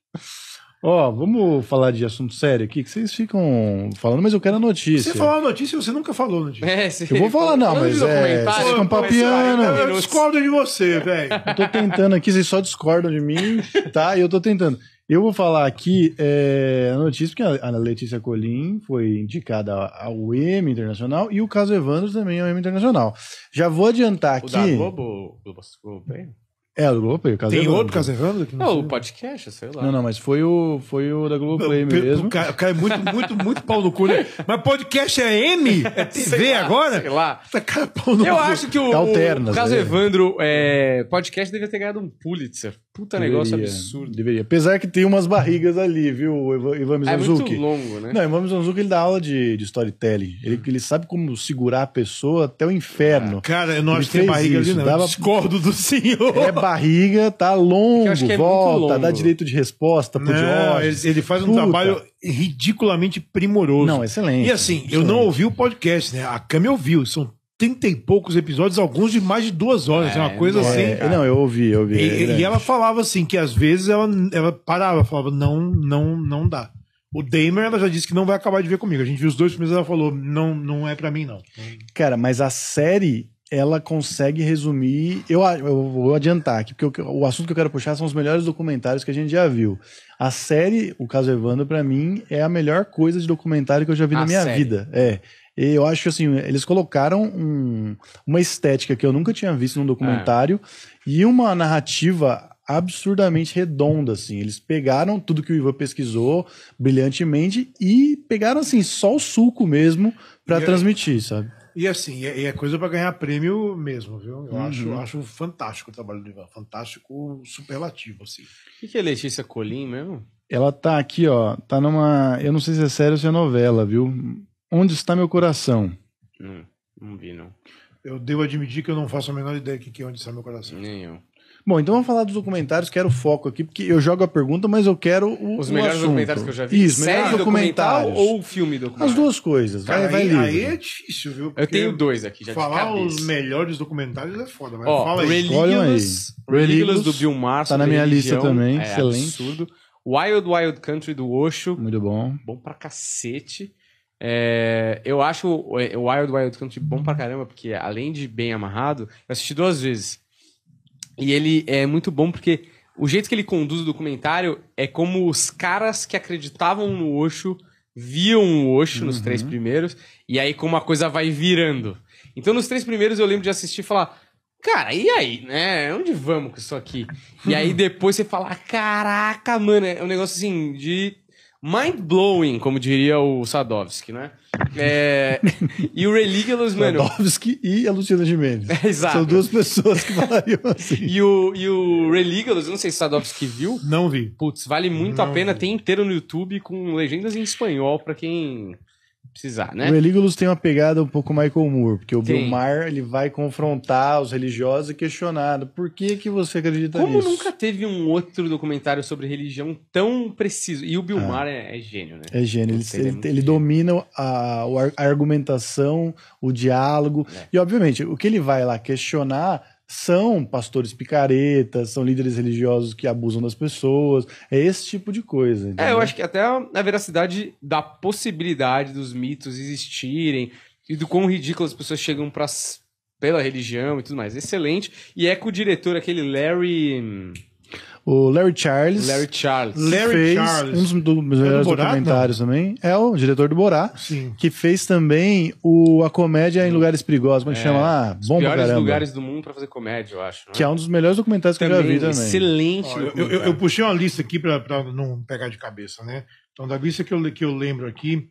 Speaker 3: Ó, vamos falar de assunto sério aqui, que vocês ficam falando, mas eu quero a notícia. Você falou
Speaker 2: a notícia, você nunca falou notícia.
Speaker 3: É, eu vou falar, não, mas é, vocês ficam papiando. Tá eu discordo de você, velho. Eu tô tentando aqui, vocês só discordam de mim, tá? E eu tô tentando. Eu vou falar aqui é, a notícia que a Letícia Colim foi indicada ao M Internacional e o caso Evandro também ao M Internacional. Já vou adiantar o aqui. Da
Speaker 1: Globo, Globo, Globo Play?
Speaker 3: É, o Globo Play, o caso Tem Evandro. outro caso Evandro? Que não, não o
Speaker 1: podcast, sei lá. Não, não, mas
Speaker 3: foi o, foi o da Globo Play mesmo. Cai, é muito, muito, muito pau no cu, né? Mas podcast é M? É <laughs> TV lá, agora?
Speaker 2: Sei lá. Tá cara, pau no Eu cu. acho que
Speaker 1: o, alternas, o caso é. Evandro é, podcast devia ter ganhado um Pulitzer. Puta deveria, negócio absurdo.
Speaker 3: Deveria. Apesar que tem umas barrigas ali, viu, Ivan, Mizanzuki? Ah, é muito longo, né? Não, Ivan Mizanzuki, ele dá aula de, de storytelling. Ele, ele sabe como segurar a pessoa até o inferno. Ah, cara, eu não ele acho que tem barriga isso, ali, não. Dava... Discordo do senhor. É barriga, tá longo, é volta, longo. dá direito de resposta pro não, ele, ele, faz um Puta. trabalho
Speaker 2: ridiculamente primoroso. Não, excelente. E assim, excelente. eu não ouvi o podcast, né? A Cami ouviu. São trinta e poucos episódios, alguns de mais de duas horas. É, é uma coisa não, é, assim. É, não,
Speaker 3: eu ouvi, eu ouvi. E, é e, ela
Speaker 2: falava assim que às vezes ela, ela parava, falava, não, não, não dá.
Speaker 3: O Damer, ela já disse que não vai acabar de ver comigo. A gente viu os dois primeiros, ela falou, não, não é para mim, não. Cara, mas a série, ela consegue resumir. Eu, eu vou adiantar aqui, porque o assunto que eu quero puxar são os melhores documentários que a gente já viu. A série, o caso Evandro, para mim, é a melhor coisa de documentário que eu já vi a na minha série. vida. É. E eu acho que assim, eles colocaram um, uma estética que eu nunca tinha visto num documentário é. e uma narrativa absurdamente redonda, assim. Eles pegaram tudo que o Ivan pesquisou brilhantemente e pegaram, assim, só o suco mesmo para é- transmitir, sabe?
Speaker 2: E assim, é, é coisa para ganhar prêmio mesmo, viu? Eu uhum. acho, acho fantástico o trabalho do Ivan, fantástico, superlativo, assim. O que, que é Letícia Colim mesmo?
Speaker 3: Ela tá aqui, ó, tá numa. Eu não sei se é sério ou se é novela, viu? Onde está meu coração?
Speaker 2: Não, não vi, não. Eu devo admitir que eu não faço a menor ideia do que é onde está meu coração. Nem eu.
Speaker 3: Bom, então vamos falar dos documentários, quero foco aqui, porque eu jogo a pergunta, mas eu quero o. Os melhores assunto. documentários que eu já vi. Isso, série documental ou filme documental? As duas coisas. Cara, vai, aí, vai aí é
Speaker 2: difícil, viu? Porque eu tenho dois aqui já Falar os melhores documentários é foda, mas Ó, fala aí. Relíquias, Relíquias
Speaker 1: do Bill Marston. Tá na minha religião, lista também, é excelente. Absurdo. Wild Wild Country do Osho. Muito bom. Bom pra cacete. É, eu acho o Wild Wild Country bom pra caramba, porque além de bem amarrado, eu assisti duas vezes. E ele é muito bom porque o jeito que ele conduz o documentário é como os caras que acreditavam no Osho viam o Osho uhum. nos três uhum. primeiros, e aí como a coisa vai virando. Então nos três primeiros eu lembro de assistir e falar, cara, e aí, né? Onde vamos com isso aqui? E aí <laughs> depois você fala, caraca, mano, é um negócio assim de mind-blowing, como diria o Sadovski, né? É, e o Religious, mano...
Speaker 3: Sadovski e a Luciana Gimenez. <laughs> É, exato. São duas pessoas que falariam <laughs> assim. e o, e o
Speaker 1: Religious, não sei se Sadovski viu. Não vi. Putz, vale muito não a pena, vi. tem inteiro no YouTube com
Speaker 3: legendas em espanhol para quem precisar, né? O Elígolos tem uma pegada um pouco Michael Moore, porque o Sim. Bilmar ele vai confrontar os religiosos e questionar por que que você acredita Como nisso? Como nunca
Speaker 1: teve um outro documentário sobre religião tão preciso. E o Bilmar ah, é, é,
Speaker 3: gênio, né? É gênio, ele, ele, é ele domina a, a, argumentação, o diálogo. É. E obviamente, o que ele vai lá questionar são pastores picaretas, são líderes religiosos que abusam das pessoas, é esse tipo de coisa. Entendeu? É,
Speaker 1: eu acho que até a, veracidade da possibilidade dos mitos existirem e do quão ridículas as pessoas chegam pra, pela religião e tudo mais. Excelente. E é com o diretor, aquele Larry. Hum,
Speaker 3: o Larry Charles. Larry
Speaker 1: Charles. Larry fez Charles. um dos, dos melhores é do documentários
Speaker 3: não? também. É o diretor do Borá. Sim. Que fez também o, a comédia Sim. em lugares perigosos. Como é, que é. chama? Ah, bom pra caramba. lugares
Speaker 1: do mundo pra fazer comédia, eu acho. Né?
Speaker 3: Que é um dos melhores documentários também, que eu já
Speaker 1: vi também. Excelente. Ó, eu, eu, eu,
Speaker 2: puxei uma lista aqui pra, pra não pegar de cabeça, né? Então, da lista que eu, que eu lembro aqui.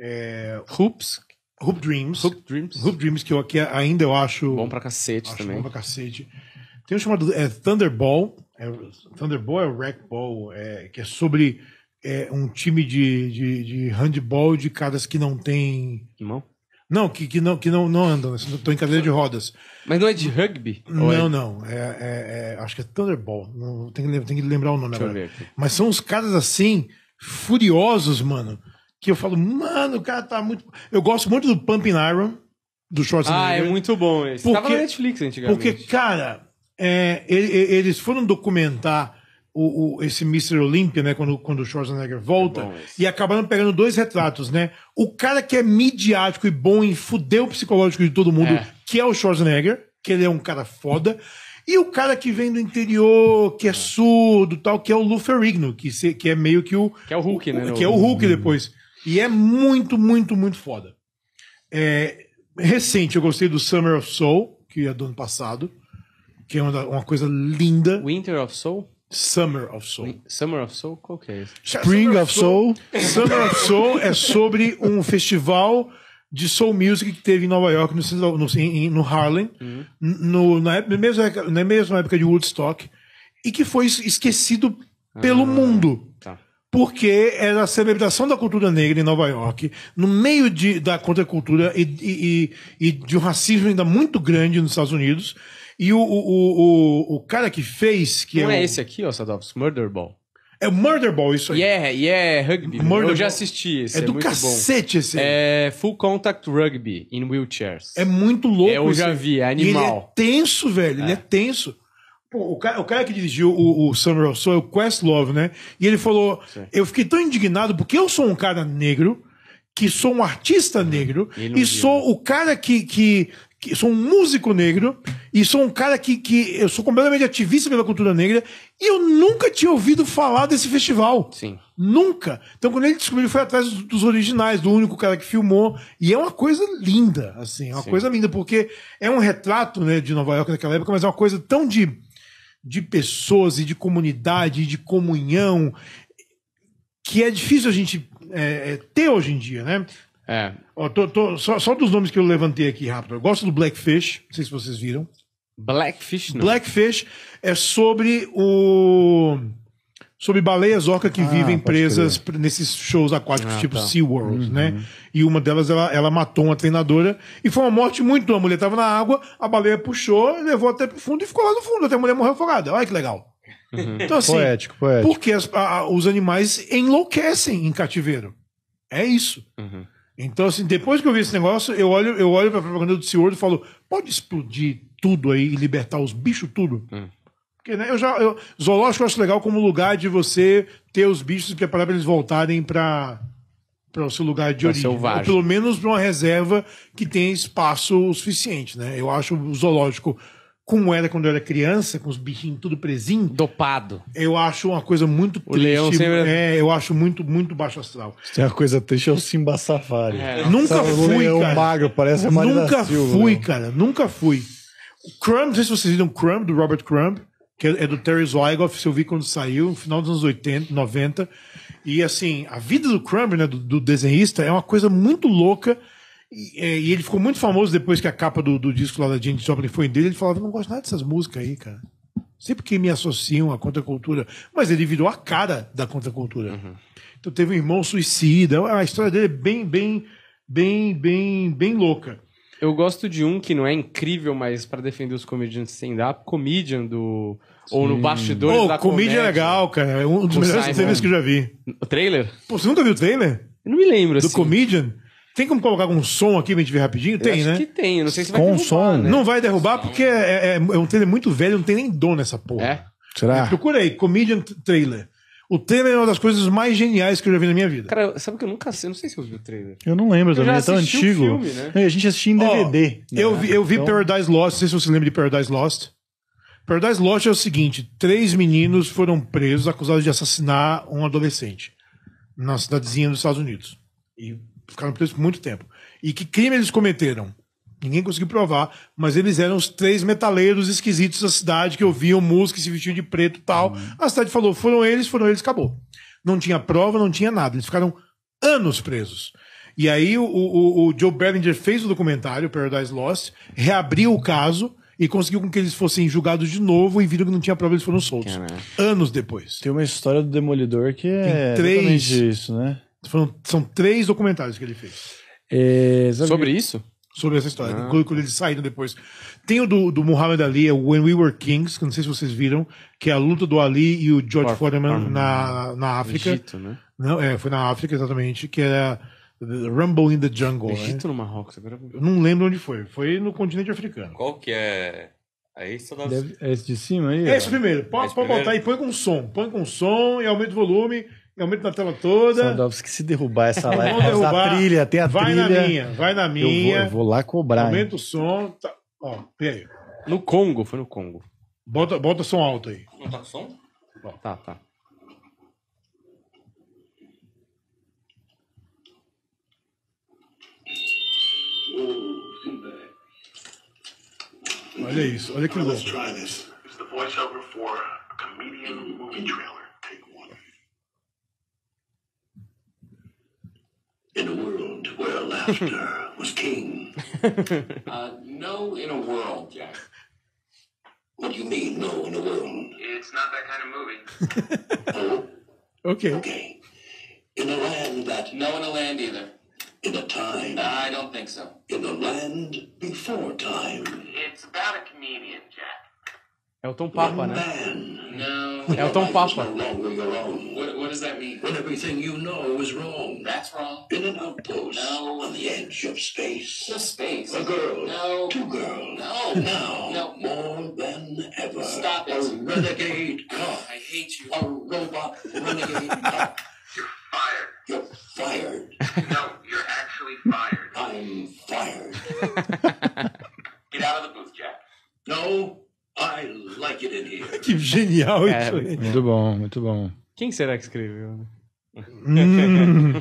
Speaker 2: É... Hoops, Hoop Dreams. Hoop Dreams. Hoop Dreams, que, eu, que ainda eu acho. Bom pra cacete acho também. Bom pra cacete. Tem um chamado é, Thunderball, é, Thunderball é o Wreckball, é, que é sobre é, um time de, de, de handball de caras que não tem. Irmão? Não, que, que, não, que não, não andam, estão né? em cadeira de rodas. Mas não é de rugby? É não, é... não. É, é, acho que é Thunderball. Não, tem, que, tem que lembrar o nome Deixa agora. Mas são uns caras assim, furiosos, mano. Que eu falo, mano, o cara tá muito. Eu gosto muito do Pumping Iron, do Schwarzenegger. Ah, é muito
Speaker 1: bom esse. Porque, Tava na Netflix antigamente. Porque,
Speaker 2: cara, é, eles foram documentar o, o, esse Mr. Olympia, né? Quando, quando o Schwarzenegger volta. É e acabaram pegando dois retratos, né? O cara que é midiático e bom e fudeu o psicológico de todo mundo, é. que é o Schwarzenegger, que ele é um cara foda. E o cara que vem do interior, que é, é. surdo tal, que é o Lou Ferrigno, que, que é meio que o... Que é o Hulk, né? O, é o Hulk depois. E é muito, muito, muito foda. É, recente, eu gostei do Summer of Soul, que é do ano passado. Que é uma, uma coisa linda. Winter of Soul? Summer of Soul. Summer of Soul? Qual que é isso? Spring Summer of Soul. Soul. Summer of Soul é sobre um festival de soul music que teve em Nova York, no, no, no Harlem, uhum. no, na, mesma, na mesma época de Woodstock, e que foi esquecido pelo ah, mundo. Tá. Porque era a celebração da cultura negra em Nova York, no meio de, da contracultura e, e, e de um racismo ainda muito grande nos Estados Unidos e o, o, o, o cara que fez. Que Não é, é o... esse
Speaker 1: aqui, ó, Sadovski? Murderball.
Speaker 2: É o Murderball, isso aí. yeah, yeah, é, é rugby. Murder eu já assisti esse. É, é do cacete
Speaker 1: bom. esse É Full Contact Rugby in Wheelchairs.
Speaker 2: É muito louco é, Eu já vi, é animal. E ele é tenso, velho. É. Ele é tenso. Pô, o, cara, o cara que dirigiu o, o Samuel Soul é o Questlove, né? E ele falou: Sim. Eu fiquei tão indignado porque eu sou um cara negro, que sou um artista negro, e, e sou né? o cara que, que, que sou um músico negro e sou um cara que, que eu sou completamente ativista pela cultura negra e eu nunca tinha ouvido falar desse festival. Sim. Nunca. Então, quando ele descobriu, ele foi atrás dos, dos originais, do único cara que filmou. E é uma coisa linda, assim, é uma Sim. coisa linda, porque é um retrato né, de Nova York naquela época, mas é uma coisa tão de, de pessoas e de comunidade e de comunhão que é difícil a gente é, é ter hoje em dia, né? É. Oh, tô, tô, só, só, dos nomes que eu levantei aqui rápido. Eu gosto do Blackfish, não sei se vocês viram. Blackfish, não. Blackfish é sobre o. Sobre baleias orca que ah, vivem presas crer. nesses shows aquáticos ah, tipo tá. SeaWorld, uhum. né? E uma delas, ela, ela matou uma treinadora. E foi uma morte muito. A mulher estava na água, a baleia puxou, levou até pro fundo e ficou lá no fundo, até a mulher morreu afogada. Olha que legal.
Speaker 3: Uhum. Então, assim, poético, poético.
Speaker 2: Porque as, a, os animais enlouquecem em cativeiro. É isso. Uhum. Então, assim, depois que eu vi esse negócio, eu olho, eu olho pra propaganda do SeaWorld e falo, pode explodir tudo aí e libertar os bichos tudo? Hum. Porque, né, eu já, eu, zoológico eu acho legal como lugar de você ter os bichos e preparar pra eles voltarem pra, para o seu lugar de origem. Né? Selvagem. Ou pelo menos para uma reserva que tenha espaço suficiente, né? Eu acho o zoológico como era quando eu era criança, com os bichinhos tudo presinho. Dopado. Eu acho uma coisa muito triste. leão sempre... É-, é, eu acho muito, muito baixo
Speaker 3: astral. Tem uma coisa triste, é o Simba Safari. É, nunca fui, leão cara. magro, parece a Nunca Silva, fui,
Speaker 2: né? cara. Nunca fui. O Crumb, não sei se vocês viram Crumb, do Robert Crumb, que é do Terry Zwigoff, eu vi quando saiu, no final dos anos 80, 90. E, assim, a vida do Crumb, né, do, do desenhista, é uma coisa muito louca e, é, e, ele ficou muito famoso depois que a capa do, do disco lá da Janis Joplin foi dele. Ele falava: não gosto nada dessas músicas aí, cara. Sempre que me associam à contracultura. Mas ele virou a cara da contracultura. Uhum. Então teve um irmão suicida. A história dele é bem, bem, bem, bem, bem louca. Eu
Speaker 1: gosto de um que não é incrível, mas para defender os comediantes stand-up, comedian do. Sim. Ou no bastidor oh, da comédia. é
Speaker 2: legal, cara. É um dos o melhores Simon. trailers que
Speaker 1: eu já vi. O trailer?
Speaker 2: Pô, você nunca viu o trailer? Eu não me lembro, do assim. Do comedian? Tem como colocar algum som aqui pra gente ver rapidinho? Tem, acho né? que tem, não sei se vai Com derrubar, som. né? Não vai derrubar porque é, é- é um trailer muito velho, não tem nem dom nessa porra. É? Será? É, procura aí, Comedian Trailer. O trailer é uma das coisas mais geniais que eu já vi na minha vida.
Speaker 1: Cara, sabe que eu nunca sei, não sei se eu vi o trailer.
Speaker 2: Eu não lembro Eu também, é tão antigo. filme, né? A gente assistia em DVD. né? eu vi, eu vi Então, Paradise Lost, não sei se você lembra de Paradise Lost. Paradise Lost é o seguinte: três meninos foram presos acusados de assassinar um adolescente na cidadezinha dos Estados Unidos. E ficaram presos por muito tempo. E que crime eles cometeram? Ninguém conseguiu provar, mas eles eram os três metaleiros esquisitos da cidade que ouviam música, e se vestiam de preto e tal. Uhum. A cidade falou: foram eles, foram eles, acabou. Não tinha prova, não tinha nada. Eles ficaram anos presos. E aí o, o, o Joe Bellinger fez o documentário, Paradise Lost, reabriu o caso e conseguiu com que eles fossem julgados de novo e viram que não tinha prova, eles foram
Speaker 3: soltos. Anos depois. Tem uma história do Demolidor que Tem é três... isso, né?
Speaker 2: são três documentários que ele fez.
Speaker 3: É, Sobre isso? Sobre essa história. Ah.
Speaker 2: Quando eles saíram depois. Tem o do, do Muhammad Ali, é o When We Were Kings, que não sei se vocês viram, que é a luta do Ali e o George Foreman na, uhum. na África. Egito, né? Não, é, foi na África, exatamente, que era Rumble in the Jungle. Né? Egito né? no Marrocos, agora... Eu não lembro onde foi.
Speaker 4: Foi no continente africano. Qual que é... Aí é só Deve...
Speaker 2: É esse de cima aí? É esse primeiro. É pode, esse pode primeiro? botar e põe com som. Põe com som e aumenta o volume aumento na tela toda. Sandovski,
Speaker 3: se derrubar essa live, a trilha, tem a vai trilha. Vai na minha, vai na minha. Eu vou, eu vou lá cobrar. Aumenta
Speaker 2: hein. o som. Tá... Ó, peraí. No Congo, foi no Congo. Bota, bota som alto aí. Não tá som? Ó. Tá, tá. Olha isso, olha que louco. tentar isso. É o the voiceover for a comedian movie trailer. In a world where laughter <laughs> was king. <laughs> uh,
Speaker 4: no, in a world, Jack. What do you mean, no, in a world? It's not that kind of movie.
Speaker 2: oh? Okay. Okay. In a land
Speaker 4: that. No, in a land either. In a time. I don't think so. In a
Speaker 1: land before time. It's about a comedian, Jack. Elton Papa, né? No, Elton Papa. What, what does that mean? When everything you know is wrong. That's wrong. In an outpost. No. On the edge of space. No space. A girl. No. Two girls. No. Now. No. More than ever. Stop it. A renegade cop.
Speaker 3: I hate you. A robot renegade <laughs> cop. You're fired. You're fired. no, you're actually fired. I'm fired. Get out of the booth, Jack. No. I like it in here. <laughs> que genial é, isso Muito bom, muito bom. Quem será que escreveu? Né? hum,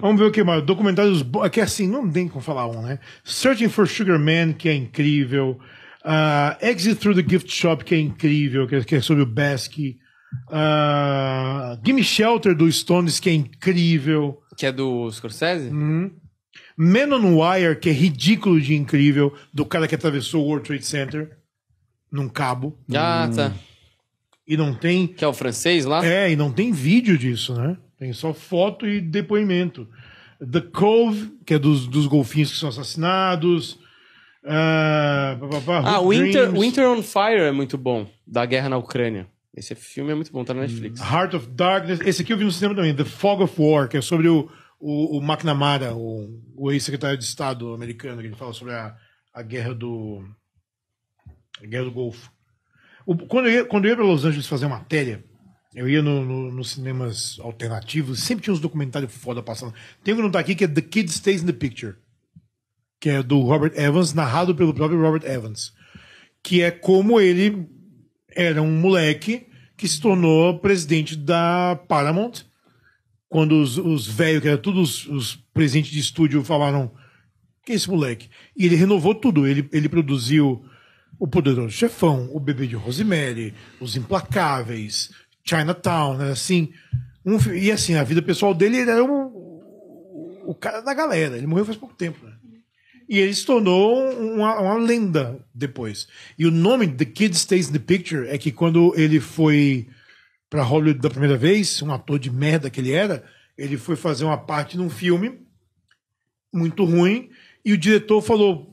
Speaker 2: vamos ver o que mais. Documentários. É que assim, não tem como falar um, né? Searching for Sugar Man, que é incrível. Uh, Exit Through the Gift Shop, que é incrível, que é, que é sobre o Basque. Uh, Gimme Shelter do Stones, que é incrível. Que é do Scorsese? Uhum. Men on Wire, que é ridículo de incrível, do cara que atravessou o World Trade Center num cabo. Ah, num... tá. E não tem. Que é o francês lá? É, e não tem vídeo disso, né? Tem só foto e depoimento. The Cove, que é dos, dos golfinhos que são assassinados. Uh, ah, ah Winter, Winter
Speaker 1: on Fire é muito bom, da guerra na Ucrânia. Esse filme é muito bom, tá na Netflix. Hum.
Speaker 2: Heart of Darkness, esse aqui eu vi no cinema também, The Fog of War, que é sobre o, o, o McNamara, o, o ex-secretário de Estado americano, que ele fala sobre a, a guerra do, Guerra do Golfo. O, quando, eu ia, quando eu ia para Los Angeles fazer matéria, eu ia no, no, nos cinemas alternativos, sempre tinha uns documentários foda passando. Tem um que não tá aqui que é The Kid Stays in the Picture, que é do Robert Evans, narrado pelo próprio Robert Evans, que é como ele era um moleque que se tornou presidente da Paramount, quando os, os velhos, que eram todos os, os presidentes de estúdio, falaram: que é esse moleque? E ele renovou tudo. Ele, ele produziu o Poderoso Chefão, O Bebê de Rosemary, Os Implacáveis, Chinatown, né? assim. Um, e assim, a vida pessoal dele ele era um, o cara da galera. Ele morreu faz pouco tempo, né? E ele se tornou uma, uma lenda depois. E o nome The Kid Stays in the Picture é que quando ele foi para Hollywood da primeira vez, um ator de merda que ele era, ele foi fazer uma parte num filme muito ruim e o diretor falou: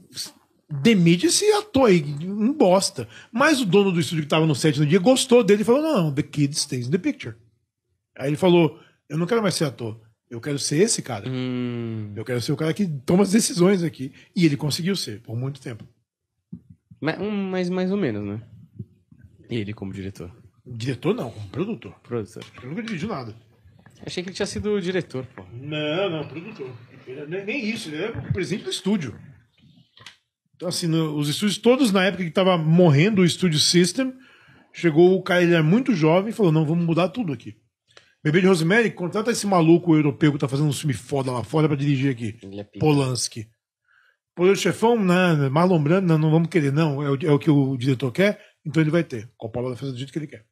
Speaker 2: demite esse ator aí, um bosta. Mas o dono do estúdio que tava no set no dia gostou dele e falou: não, não, the kid stays in the picture. Aí ele falou: eu não quero mais ser ator. Eu quero ser esse cara. Hum. Eu quero ser o cara que toma as decisões aqui. E ele conseguiu ser, por muito tempo.
Speaker 1: Mas, mas mais ou menos, né? Ele como diretor.
Speaker 2: Diretor não, como produtor. Produtor. eu nunca dirigiu nada. Achei que ele tinha sido diretor, pô. Não, não, produtor. Ele, nem, nem isso, ele é o presidente do estúdio. Então, assim, no, os estúdios todos na época que estava morrendo o Studio System, chegou o cara, ele era é muito jovem, e falou: não, vamos mudar tudo aqui. Bebê de Rosemary, contrata esse maluco europeu que tá fazendo um filme foda lá fora pra dirigir aqui. Ele é Polanski. Chefão, né? Marlon Brando, não, não, vamos querer, não. É o, é o, que o diretor quer, então ele vai ter. Coppola vai fazer do jeito que ele quer.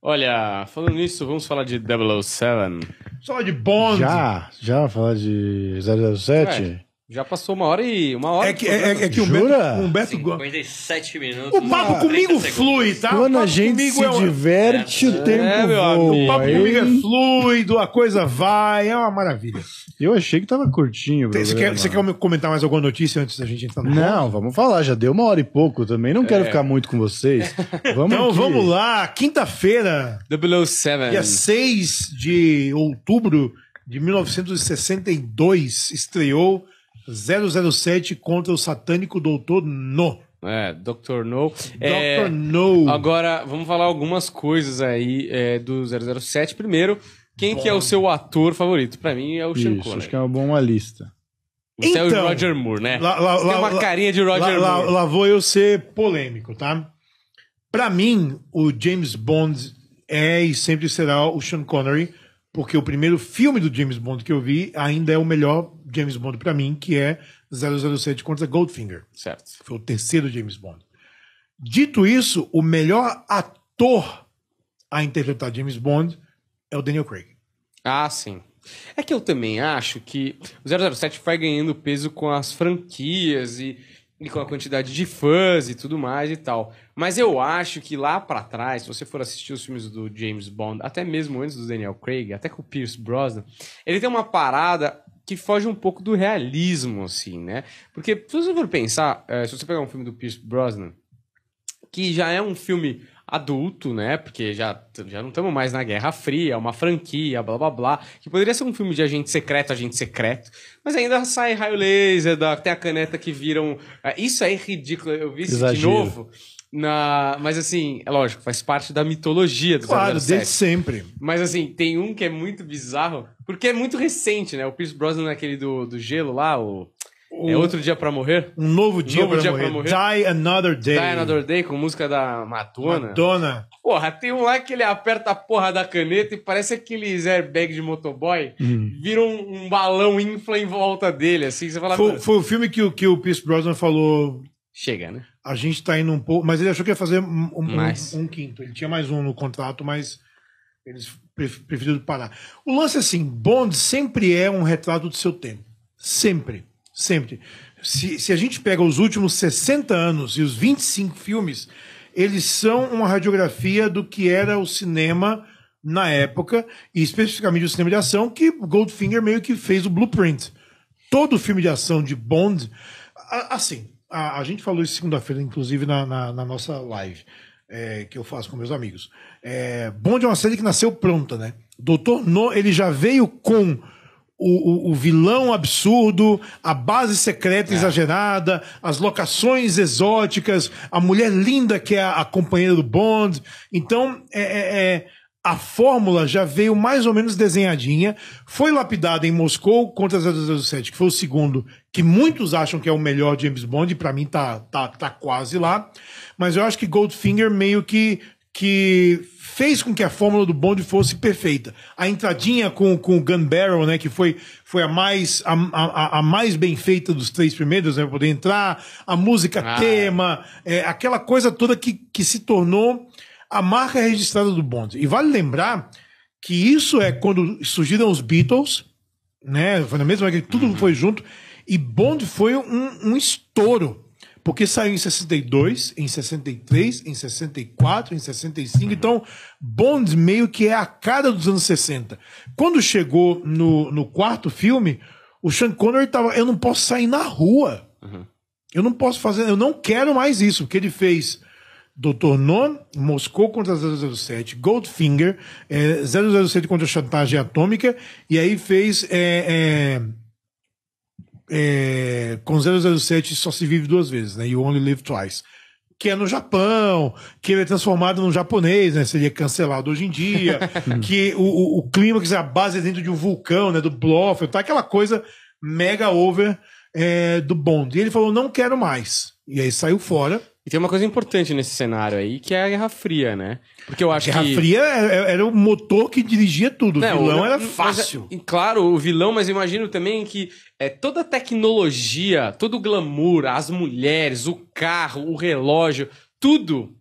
Speaker 1: Olha, falando nisso, vamos falar de 007.
Speaker 2: Só de Bond.
Speaker 3: Já, já falar de 007? É.
Speaker 1: Já passou uma hora e uma hora. É que, é, é que
Speaker 3: o Beto, Jura? o
Speaker 2: Beto 57 minutos. O papo comigo flui, tá? Quando a gente se é diverte, o é, tempo é, meu amigo. O papo comigo é fluido, a coisa vai, é uma maravilha.
Speaker 3: Eu achei que tava curtinho. Você quer, você
Speaker 2: quer comentar mais alguma notícia antes da gente entrar no Não,
Speaker 3: vamos falar, já deu uma hora e pouco também. Não quero é. ficar muito com vocês. Vamos Então aqui. vamos lá,
Speaker 2: quinta-feira, oh seven dia 6 de outubro de 1962, estreou 007 contra o satânico Doutor No.
Speaker 1: É, Dr. No. Dr. É, no. Agora, vamos falar algumas coisas aí é, do 007. Primeiro, quem bom. que é o seu ator favorito? Para mim é o Sean Isso, Connery. acho
Speaker 3: que é uma boa lista. Você então, é o então,
Speaker 1: Roger
Speaker 2: Moore, né? Lá, lá, Você lá, tem uma carinha de Roger Moore. Lá, vou eu ser polêmico, tá? Para mim, o James Bond é e sempre será o Sean Connery porque o primeiro filme do James Bond que eu vi ainda é o melhor James Bond para mim, que é 007 contra Goldfinger. Certo. Foi o terceiro James Bond. Dito isso, o melhor ator a interpretar James Bond é o Daniel Craig. Ah, sim. É que
Speaker 1: eu também acho que o 007 vai ganhando peso com as franquias e e com a quantidade de fãs e tudo mais e tal. Mas eu acho que lá para trás, se você for assistir os filmes do James Bond, até mesmo antes do Daniel Craig, até com o Pierce Brosnan, ele tem uma parada que foge um pouco do realismo, assim, né? Porque se você for pensar, eh, se você pegar um filme do Pierce Brosnan, que já é um filme adulto, né? Porque já, já não estamos mais na Guerra Fria, é uma franquia, blá blá blá. Que poderia ser um filme de agente secreto, agente secreto. Mas ainda sai raio laser, até tem a caneta que viram. É, isso aí é ridículo. Eu vi isso de novo. Na... Mas assim, é lógico, faz parte da mitologia do Claro, desde sempre. Mas assim, tem um que é muito bizarro, porque é muito recente, né? O Pierce Brosnan naquele é do, do gelo lá, o é um, é outro dia pra morrer?
Speaker 2: Um novo dia, novo pra, dia morrer. pra, morrer. Die Another Day. Die Another
Speaker 1: Day com música da Madonna. Madonna. Porra, tem um lá que ele aperta a porra da caneta e parece aqueles airbag de motoboy. Hum. Vira um, um balão infla em volta dele, assim. Você fala, foi, foi o
Speaker 2: filme que, que o Pierce Brosnan falou... Chega, né? A gente tá indo um pouco... Mas ele achou que ia fazer um, um, um quinto. Ele tinha mais um no contrato, mas eles preferiram parar. O lance é assim, Bond sempre é um retrato do seu tempo. Sempre. Sempre. Se, se a gente pega os últimos 60 anos e os 25 filmes, eles são uma radiografia do que era o cinema na época, e especificamente o cinema de ação, que Goldfinger meio que fez o blueprint. Todo filme de ação de Bond. Assim, a, a gente falou isso segunda-feira, inclusive, na, na, na, nossa live é, que eu faço com meus amigos. É, Bond é uma série que nasceu pronta, né? Doutor No, ele já veio com o, o, o, vilão absurdo, a base secreta é. exagerada, as locações exóticas, a mulher linda que é a, a companheira do Bond. Então, é, é, é a fórmula já veio mais ou menos desenhadinha. Foi lapidada em Moscou contra 007, que foi o segundo, que muitos acham que é o melhor James Bond, para mim tá, tá, tá quase lá. Mas eu acho que Goldfinger meio que que fez com que a fórmula do Bond fosse perfeita. A entradinha com, com o Gun Barrel, né, que foi, foi a, mais, a, a, a mais bem feita dos três primeiros, né, poder entrar, a música ah. tema, é, aquela coisa toda que, que se tornou a marca registrada do Bond. E vale lembrar que isso é quando surgiram os Beatles, né, foi na mesma época que tudo uhum. foi junto, e Bond foi um, um estouro. Porque saiu em 62, em 63, em 64, em 65. Então, Bond meio que é a cara dos anos 60. Quando chegou no, no quarto filme, o Sean Connery tava. Eu não posso sair na rua. Uhum. Eu não posso fazer. Eu não quero mais isso. Porque ele fez Doutor Non, Moscou contra 007, Goldfinger, é, eh, 007 contra a Chantagem Atômica, e aí fez. É, é, é, com 007 só se vive duas vezes, né? You Only Live Twice. Que é no Japão, que ele é transformado num japonês, né? Seria cancelado hoje em dia. <laughs> que o, o, o é a base é dentro de um vulcão, né? Do bluff, tá? Aquela coisa mega over é, do Bond. E ele falou, não quero mais. E aí saiu fora. E tem uma coisa importante nesse cenário aí, que é a Guerra Fria, né? Porque eu
Speaker 1: acho que Guerra que... Fria
Speaker 2: é, é, era o motor que dirigia tudo. Não, o vilão era é, fácil.
Speaker 1: Mas, claro, o vilão, mas imagino também que é, toda a tecnologia, todo o glamour, as mulheres, o carro, o relógio, tudo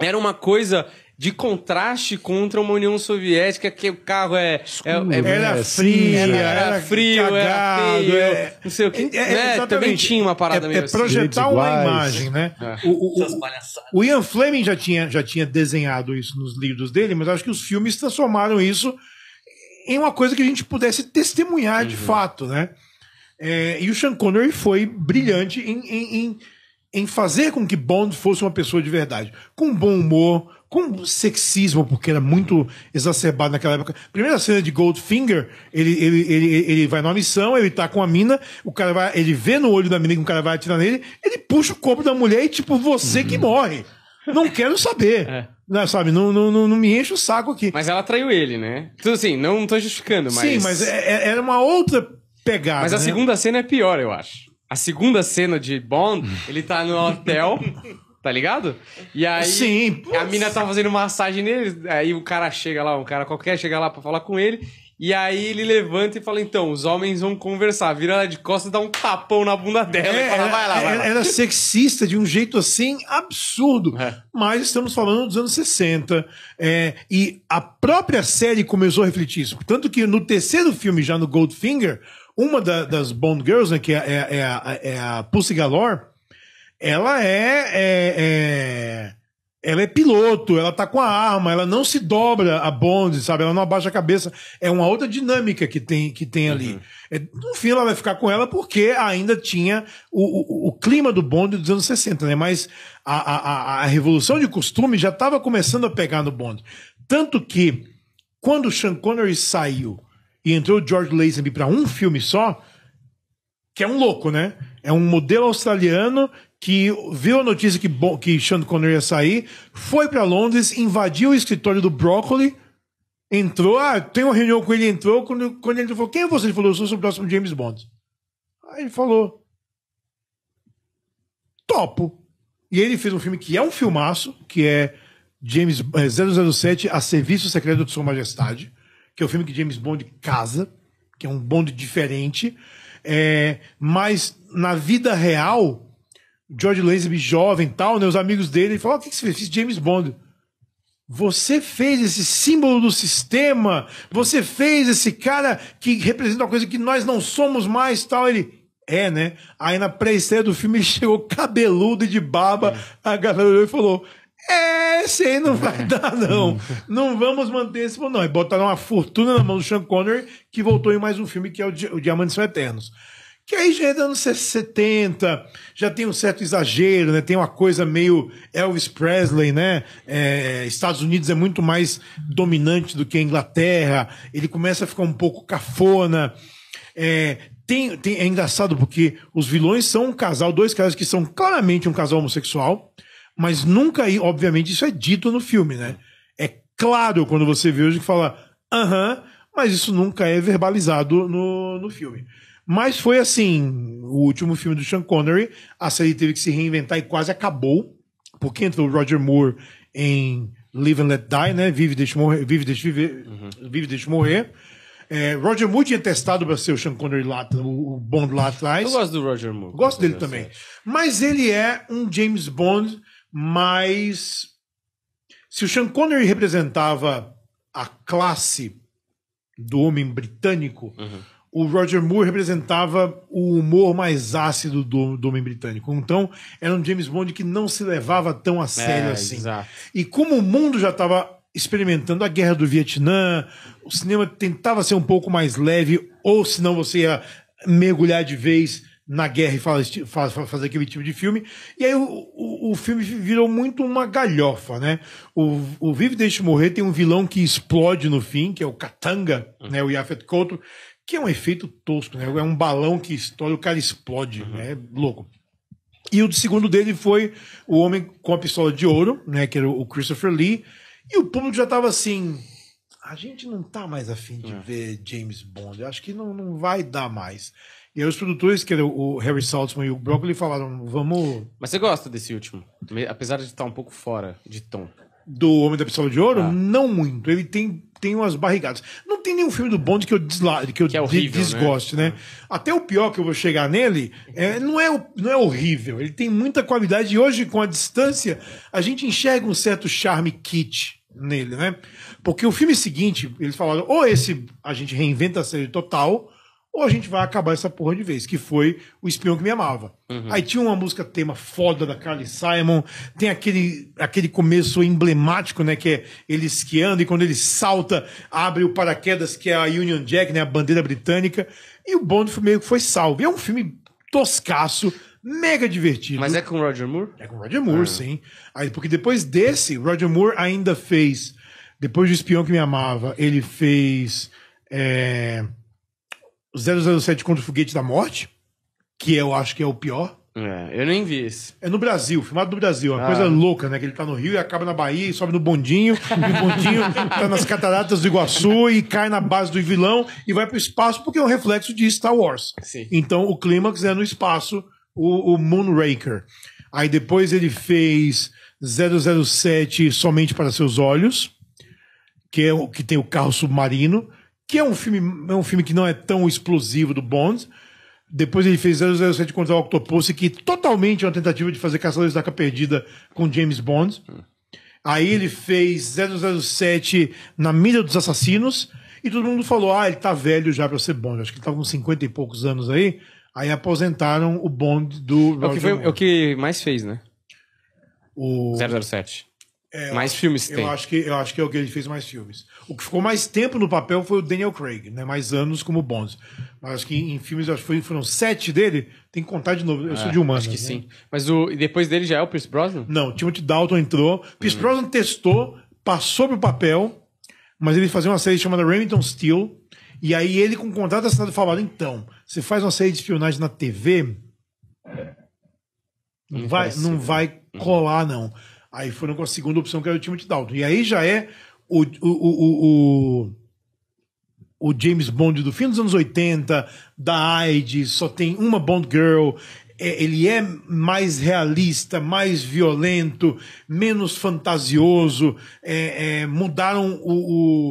Speaker 1: era uma coisa de contraste contra uma União Soviética que o carro é, é, é, é era frio, era, era frio, cagado, era feio, é, não sei o que. É-, é, é, também tinha uma parada é, meio é assim. projetar assim. uma iguais. imagem, né? É. O, o,
Speaker 4: o,
Speaker 2: o, Ian Fleming já tinha, já tinha desenhado isso nos livros dele, mas acho que os filmes transformaram isso em uma coisa que a gente pudesse testemunhar uhum. de fato, né? e o Sean Connery foi brilhante em, em, em em fazer com que Bond fosse uma pessoa de verdade. Com bom humor, com sexismo, porque era muito exacerbado naquela época. Primeira cena de Goldfinger, ele, ele, ele, ele vai numa missão, ele tá com a mina, o cara vai, ele vê no olho da mina que o cara vai atirar nele, ele puxa o corpo da mulher e, tipo, você uhum. que morre. Não quero saber. É. Né, não, sabe, não, não, não, me enche o saco aqui.
Speaker 1: Mas ela traiu ele, né? Tudo assim, não tô justificando, mas. Sim, mas é, é,
Speaker 2: era uma outra
Speaker 1: pegada. Mas a né? segunda cena é pior, eu acho. A segunda cena de Bond, <laughs> ele tá no hotel tá ligado? E aí Sim, a mina tá fazendo massagem nele, aí o cara chega lá, um cara qualquer chega lá pra falar com ele, e aí ele levanta e fala: então, os homens vão conversar. Vira ela de costas e dá um tapão na bunda dela é, e fala: vai lá, é, vai lá. Era é
Speaker 2: sexista de um jeito assim absurdo. É. Mas estamos falando dos anos 60. É, e a própria série começou a refletir isso. Tanto que no terceiro filme, já no Goldfinger, uma da, das Bond Girls, né, que é, é a, a Pussy Galore ela é, é, é, ela é piloto, ela tá com a arma, ela não se dobra a Bond, sabe? Ela não abaixa a cabeça. É uma outra dinâmica que tem, que tem ali. Uhum. É, no fim, ela vai ficar com ela porque ainda tinha o, o, o clima do Bond dos anos 60, né? Mas a, a, a revolução de costume já estava começando a pegar no Bond. Tanto que, quando o Sean Connery saiu e entrou George Lazenby para um filme só, que é um louco, né? É um modelo australiano que viu a notícia que, bom, que Sean Connery ia sair, foi para Londres, invadiu o escritório do Broccoli, entrou, ah, tem uma reunião com ele, entrou, quando, quando ele falou, quem é você? Ele falou, eu sou o próximo James Bond. Aí ele falou, topo. E ele fez um filme que é um filmaço, que é James 007 eh, A Serviço Secreto de Sua Majestade, que é o filme que James Bond casa, que é um Bond diferente, é, mas na vida real George Lazenby jovem tal, né? Os amigos dele, ele falou: ah, o que, que você fez? Fiz James Bond. Você fez esse símbolo do sistema, você fez esse cara que representa uma coisa que nós não somos mais, tal. Ele, é, né? Aí na pré-estreia do filme ele chegou cabeludo e de baba, é. a galera olhou e falou: é, esse aí não vai dar, não. <laughs> Não vamos manter esse não. E botaram uma fortuna na mão do Sean Connery, que voltou em mais um filme, que é o, Di o Diamantes São Eternos. Que aí já é dos anos 70, já tem um certo exagero, né? Tem uma coisa meio Elvis Presley, né? É, Estados Unidos é muito mais dominante do que a Inglaterra. Ele começa a ficar um pouco cafona. É, tem, tem, é engraçado porque os vilões são um casal, dois caras que são claramente um casal homossexual, mas nunca, aí obviamente, isso é dito no filme, né? É claro quando você vê hoje que fala, aham, mas isso nunca é verbalizado no, no filme. Mas foi assim: o último filme do Sean Connery, a série teve que se reinventar e quase acabou, porque entrou o Roger Moore em Live and Let Die, né? Vive, deixe morrer. Vive, deixe viver. Uhum. Vive, deixe morrer. É, Roger Moore tinha testado para ser o Sean Connery lá, o Bond lá atrás. Eu gosto
Speaker 1: do Roger Moore. Gosto
Speaker 2: dele também. Mas ele é um James Bond mais. Se o Sean Connery representava a classe do homem britânico, uhum o Roger Moore representava o humor mais ácido do, do, homem britânico. Então, era um James Bond que não se levava tão a sério é, assim. Exato. E como o mundo já estava experimentando a guerra do Vietnã, o cinema tentava ser um pouco mais leve, ou senão você ia mergulhar de vez na guerra e fazer, aquele tipo de filme. E aí o, o, o, filme virou muito uma galhofa, né? O, o Vive Deixe Morrer tem um vilão que explode no fim, que é o Katanga, uhum. né? O Yafet Couto, que é um efeito tosco, né? É um balão que estoura, o cara explode, uhum. né? Louco. E o segundo dele foi o Homem com a Pistola de Ouro, né? Que era o Christopher Lee. E o público já tava assim. A gente não tá mais afim de é. ver James Bond. Eu acho que não, não vai dar mais. E aí os produtores, que era o Harry Saltzman e o Broccoli, falaram: vamos.
Speaker 1: Mas você gosta desse último? Apesar de estar um pouco fora de tom.
Speaker 2: Do Homem da Pistola de Ouro? Ah. Não muito. Ele tem tem umas barrigadas. Não tem nenhum filme do Bond que eu, desla... que eu que é horrível, né? desgoste, né? né? Até o pior que eu vou chegar nele é, não, é, não é horrível. Ele tem muita qualidade e hoje, com a distância, a gente enxerga um certo charme kit nele, né? Porque o filme seguinte, eles falaram, ou esse a gente reinventa a série total, ou a gente vai acabar essa porra de vez, que foi o espião que me amava. Uhum. Aí tinha uma música tema foda da Carly Simon, tem aquele, aquele começo emblemático, né, que é ele esquiando e quando ele salta, abre o paraquedas que é a Union Jack, né, a bandeira britânica, e o Bond meio que foi salvo. E é um filme toscaço, mega divertido. Mas é com Roger Moore? É com Roger Moore, ah. sim. Aí porque depois desse, Roger Moore ainda fez depois do espião que me amava, ele fez é... 007 contra o Foguete da Morte, que eu acho que é o pior.
Speaker 1: É, eu nem vi
Speaker 2: esse. É no Brasil, filmado no Brasil. Uma ah. coisa louca, né? Que ele tá no Rio e acaba na Bahia e sobe no bondinho. e o bondinho <laughs> tá nas cataratas do Iguaçu e cai na base do vilão e vai pro espaço porque é um reflexo de Star Wars. Sim. Então o clímax é no espaço, o, o Moonraker. Aí depois ele fez 007 Somente para Seus Olhos, que, é o, que tem o carro submarino que é um filme, é um filme que não é tão explosivo do Bond. Depois ele fez 007 contra o Octopus, que totalmente é uma tentativa de fazer Caçadores da Arca Perdida com James Bond. Aí ele fez 007 na Milha dos Assassinos, e todo mundo falou, ah, ele tá velho já pra ser Bond. Acho que ele tava tá com 50 e poucos anos aí. Aí aposentaram o Bond do... É o que, foi, é o
Speaker 1: que mais fez, né? O... 007. É, mais filmes eu tem. Acho
Speaker 2: que, eu acho que é o que ele fez mais filmes. O que ficou mais tempo no papel foi o Daniel Craig, né? Mais anos como Bonds Mas acho que em, em filmes, acho que foi, foram sete dele. Tem que contar de novo. Eu é, sou de humano. Acho que né? sim. Mas o, e depois dele já é o Pierce Brosnan? Não, Timothy Dalton entrou. Pierce hum. Brosnan testou, passou pro papel, mas ele fazia uma série chamada Remington Steel. E aí ele, com o contrato assinado, falava: então, você faz uma série de espionagem na TV. Não vai, não né? vai uhum. colar, não. Aí foram com a segunda opção, que era o time de Dalton. E aí já é o, o, o, o o James Bond do fim dos anos 80, da AIDS, só tem uma Bond Girl. É, ele é mais realista, mais violento, menos fantasioso. É, é, mudaram o,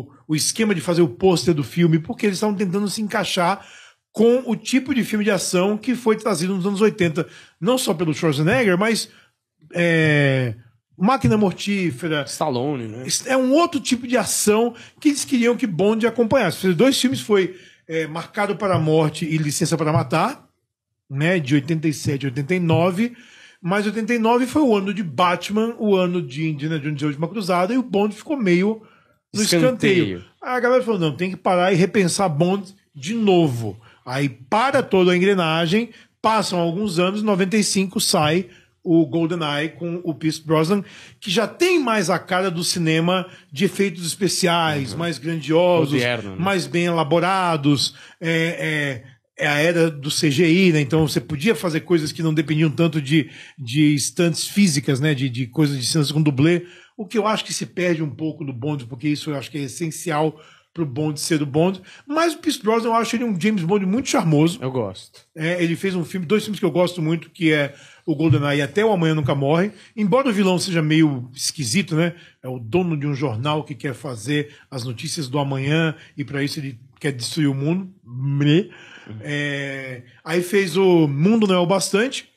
Speaker 2: o, o, esquema de fazer o pôster do filme, porque eles estavam tentando se encaixar com o tipo de filme de ação que foi trazido nos anos 80, não só pelo Schwarzenegger, mas é, Máquina Mortífera. Stallone, né? É um outro tipo de ação que eles queriam que Bond acompanhasse. Os dois filmes foi é, Marcado para a Morte e Licença para Matar, né? De 87 e 89. Mas 89 foi o ano de Batman, o ano de Indiana Jones e a Última Cruzada, e o Bond ficou meio no escanteio. escanteio. A galera falou: não, tem que parar e repensar Bond de novo. Aí para toda a engrenagem, passam alguns anos, 95 sai o GoldenEye com o Pierce Brosnan, que já tem mais a cara do cinema de efeitos especiais, uhum. mais grandiosos, né? mais bem elaborados, é, é é a era do CGI, né? Então você podia fazer coisas que não dependiam tanto de, de estantes físicas, né? De, de coisas de cenas com dublê. O que eu acho que se perde um pouco do Bond, porque isso eu acho que é essencial pro Bond ser o Bond. Mas o Pierce Brosnan, eu acho ele um James Bond muito charmoso. Eu gosto. É, ele fez um filme, dois filmes que eu gosto muito, que é o GoldenEye até o Amanhã Nunca Morre. Embora o vilão seja meio esquisito, né? É o dono de um jornal que quer fazer as notícias do amanhã e para isso ele quer destruir o mundo. É... Aí fez o Mundo Não é o Bastante,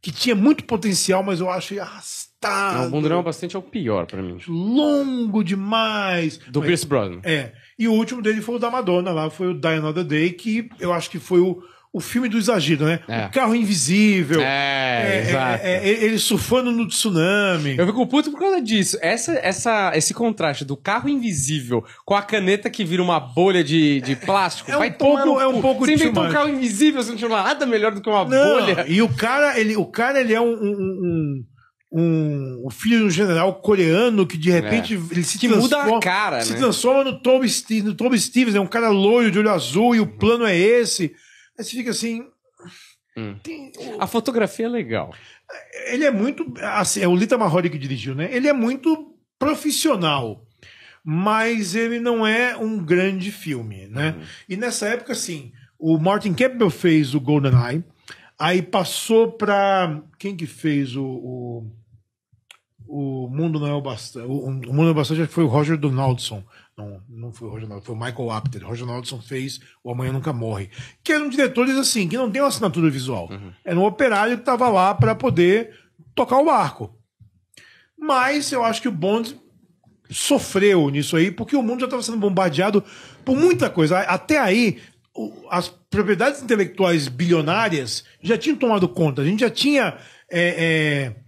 Speaker 2: que tinha muito potencial, mas eu acho arrastado. Não, o Mundo Não é o Bastante é o
Speaker 1: pior para mim.
Speaker 2: Longo demais. Do mas, Pierce Brosnan. É. E o último dele foi o da Madonna lá, foi o Die Another Day, que eu acho que foi o o filme do exagero, né? É. O carro invisível. É, é, é exato. É, é, é, ele surfando no tsunami. Eu fico puto por causa disso. Essa, essa, esse contraste do
Speaker 1: carro invisível com a caneta que vira uma bolha de, de plástico. É, um pouco, é um pouco Você inventou um carro
Speaker 2: invisível, você não tinha nada melhor do que uma não, bolha. E o cara, ele, o cara, ele é um, um, um um, o filho de um general coreano que de repente é. ele se que muda a cara, se né? transforma no Tom, no Tom Stevens, é um cara loiro de olho azul e o plano é esse. Aí você fica assim. Hum. Tem, o... A fotografia é legal. Ele é muito. Assim, é o Lita Mahori que dirigiu, né? Ele é muito profissional, mas ele não é um grande filme, né? Uhum. E nessa época, assim, o Martin Campbell fez o Golden Eye, aí passou para Quem que fez o... o o Mundo Não É o Bastante. O, Mundo Não é o Bastante foi o Roger Donaldson. Não, não foi o Roger foi o Michael Apted. Roger Nelson fez O Amanhã Nunca Morre. Que era é um diretor, diz assim, que não tem uma assinatura visual. Uhum. Era um operário que estava lá para poder tocar o barco. Mas eu acho que o Bond sofreu nisso aí, porque o mundo já estava sendo bombardeado por muita coisa. Até aí, as propriedades intelectuais bilionárias já tinham tomado conta. A gente já tinha. É, é,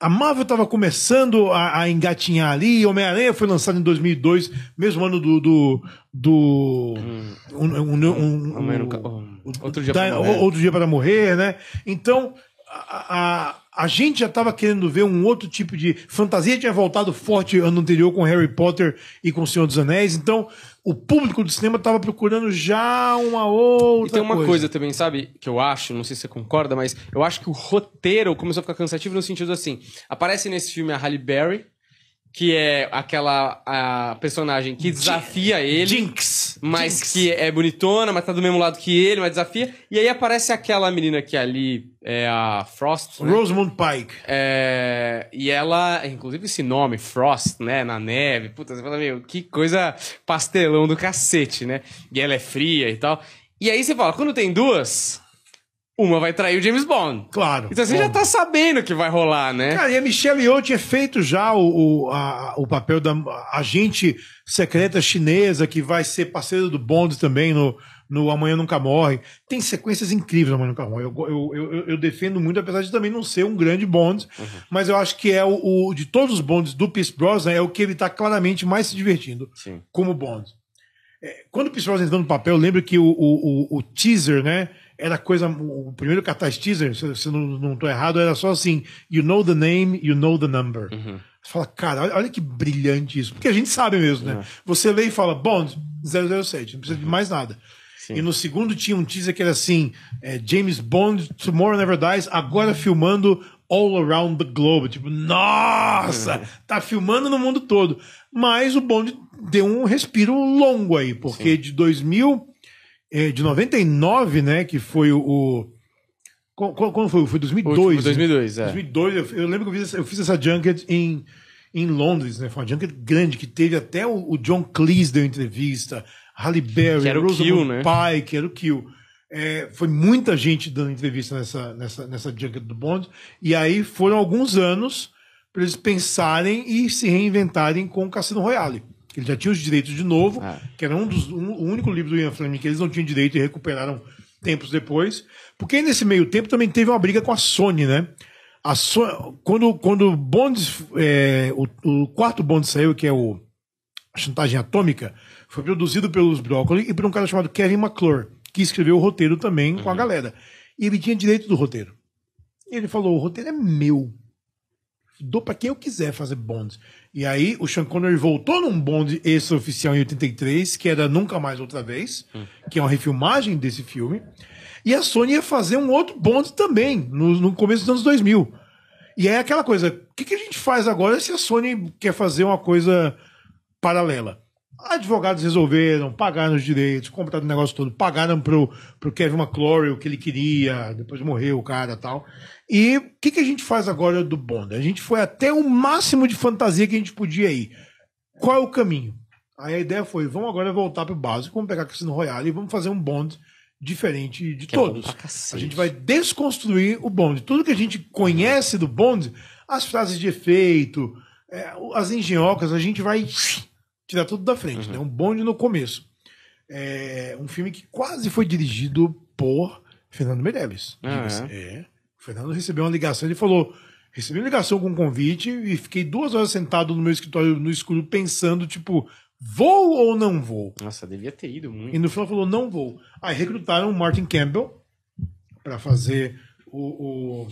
Speaker 2: a Marvel estava começando a, a, engatinhar ali, Homem-Aranha foi lançado em 2002, mesmo ano do. do, do hum. um, um, um,
Speaker 1: outro, dia da, outro
Speaker 2: Dia para Morrer, né? Então, a, a, a gente já estava querendo ver um outro tipo de. Fantasia tinha voltado forte ano anterior com Harry Potter e com O Senhor dos Anéis, então o público do cinema estava procurando já uma outra. E tem uma coisa. coisa.
Speaker 1: também, sabe, que eu acho, não sei se você concorda, mas eu acho que o roteiro começou a ficar cansativo no sentido assim: aparece nesse filme a Halle Berry, que é aquela a personagem que desafia ele. Jinx! Mas Jinx. que é bonitona, mas tá do mesmo lado que ele, mas desafia. E aí aparece aquela menina que ali é a Frost. Né? Rosamund Pike. É, e ela, inclusive esse nome, Frost, né? Na neve. Puta, você fala, meu, que coisa pastelão do cacete, né? E ela é fria e tal. E aí você fala, quando tem duas, uma vai trair o James Bond. Claro. Então você bom. já tá sabendo que vai rolar, né? Cara,
Speaker 2: e a Michelle Yeoh tinha feito já o, o, a, o papel da agente secreta chinesa que vai ser parceira do Bond também no, no Amanhã Nunca Morre. Tem sequências incríveis no Amanhã Nunca Morre. Eu, eu, eu, eu defendo muito, apesar de também não ser um grande Bond, uhum. mas eu acho que é o, o, de todos os Bonds do Pierce Brosnan, é o que ele tá claramente mais se divertindo Sim. como Bond. É, quando o Pierce Brosnan entrou no papel, lembra que o, o, o teaser, né? era coisa. O primeiro cartaz teaser, se, se não, não errado, era só assim: You know the name, you know the number. Uhum. Você fala, cara, olha, olha, que brilhante isso. Porque a gente sabe mesmo, né? Uhum. Você lê e fala, Bond 007, não precisa uhum. de mais nada. Sim. E no segundo tinha um teaser que era assim: é, James Bond, Tomorrow Never Dies, agora filmando All Around the Globe. Tipo, nossa! Uhum. Tá filmando no mundo todo. Mas o Bond deu um respiro longo aí, porque Sim. de 2000 é, de 99, né? Que foi o. quando foi? Foi 2002. último, 2002, né? é. 2002, eu, eu, lembro que eu fiz, eu fiz essa junket em, em Londres, né? Foi uma junket grande que teve até o, o John Cleese deu entrevista, Halle Berry, que era o Kill, né? que era o Kill. É, foi muita gente dando entrevista nessa, nessa, nessa junket do Bond. E aí foram alguns anos para eles pensarem e se reinventarem com o Cassino Royale. Ele já tinha os direitos de novo, é. que era um dos, um, o único livro do Ian Fleming que eles não tinham direito e recuperaram tempos depois. Porque nesse meio tempo também teve uma briga com a Sony, né? A so quando quando Bond, é, o, o, quarto Bond saiu, que é o Chantagem Atômica, foi produzido pelos Broccoli e por um cara chamado Kevin McClure, que escreveu o roteiro também uhum. com a uhum. galera. E ele tinha direito do roteiro. E ele falou: o roteiro é meu dou para quem eu quiser fazer bonde. E aí o Sean Connery voltou num bonde extra-oficial em 83, que era Nunca Mais Outra Vez, que é uma refilmagem desse filme. E a Sony ia fazer um outro bonde também, no, no começo dos anos 2000. E aí aquela coisa, o que, que a gente faz agora se a Sony quer fazer uma coisa paralela? Advogados resolveram, pagaram os direitos, compraram o negócio todo, pagaram pro, pro Kevin McClory o que ele queria, depois morreu o cara tal. E o que, que a gente faz agora do Bond? A gente foi até o máximo de fantasia que a gente podia ir. Qual é o caminho? Aí a ideia foi: vamos agora voltar pro básico, vamos pegar Cassino Royale e vamos fazer um Bond diferente de que é todos. É a gente vai desconstruir o Bond. Tudo que a gente conhece do Bond, as frases de efeito, é, as engenhocas, a gente vai Tirar tudo da frente, uhum. né? Um bonde no começo. É um filme que quase foi dirigido por Fernando Meirelles. Ah, é? é. O Fernando recebeu uma ligação, ele falou: recebi uma ligação com um convite e fiquei duas horas sentado no meu escritório no escuro pensando, tipo, vou ou não vou? Nossa, devia ter ido muito. E no final falou, não vou. Aí recrutaram o Martin Campbell para fazer o, o,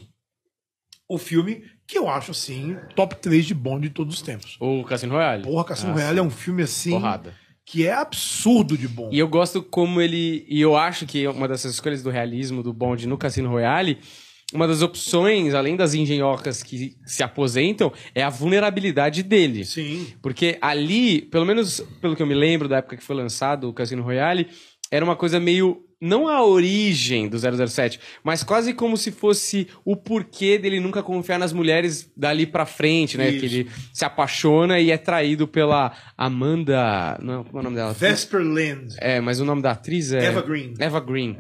Speaker 2: o, filme, que eu acho, assim, top 3 de bom de todos os tempos.
Speaker 1: O Cassino Royale. Porra, Cassino ah, Royale é um filme, assim... Porrada.
Speaker 2: Que é absurdo de bom. E
Speaker 1: eu gosto como ele... E eu acho que uma dessas escolhas do realismo do Bond no Cassino Royale uma das opções, além das engenhocas que se aposentam, é a vulnerabilidade dele. Sim. Porque ali, pelo menos pelo que eu me lembro da época que foi lançado o Casino Royale, era uma coisa meio não a origem do 007, mas quase como se fosse o porquê dele nunca confiar nas mulheres dali pra frente, né? Isso. Que ele se apaixona e é traído pela Amanda. Não, qual é o nome dela? Vesper Lind. É, mas o nome da atriz é. Eva Green. Eva Green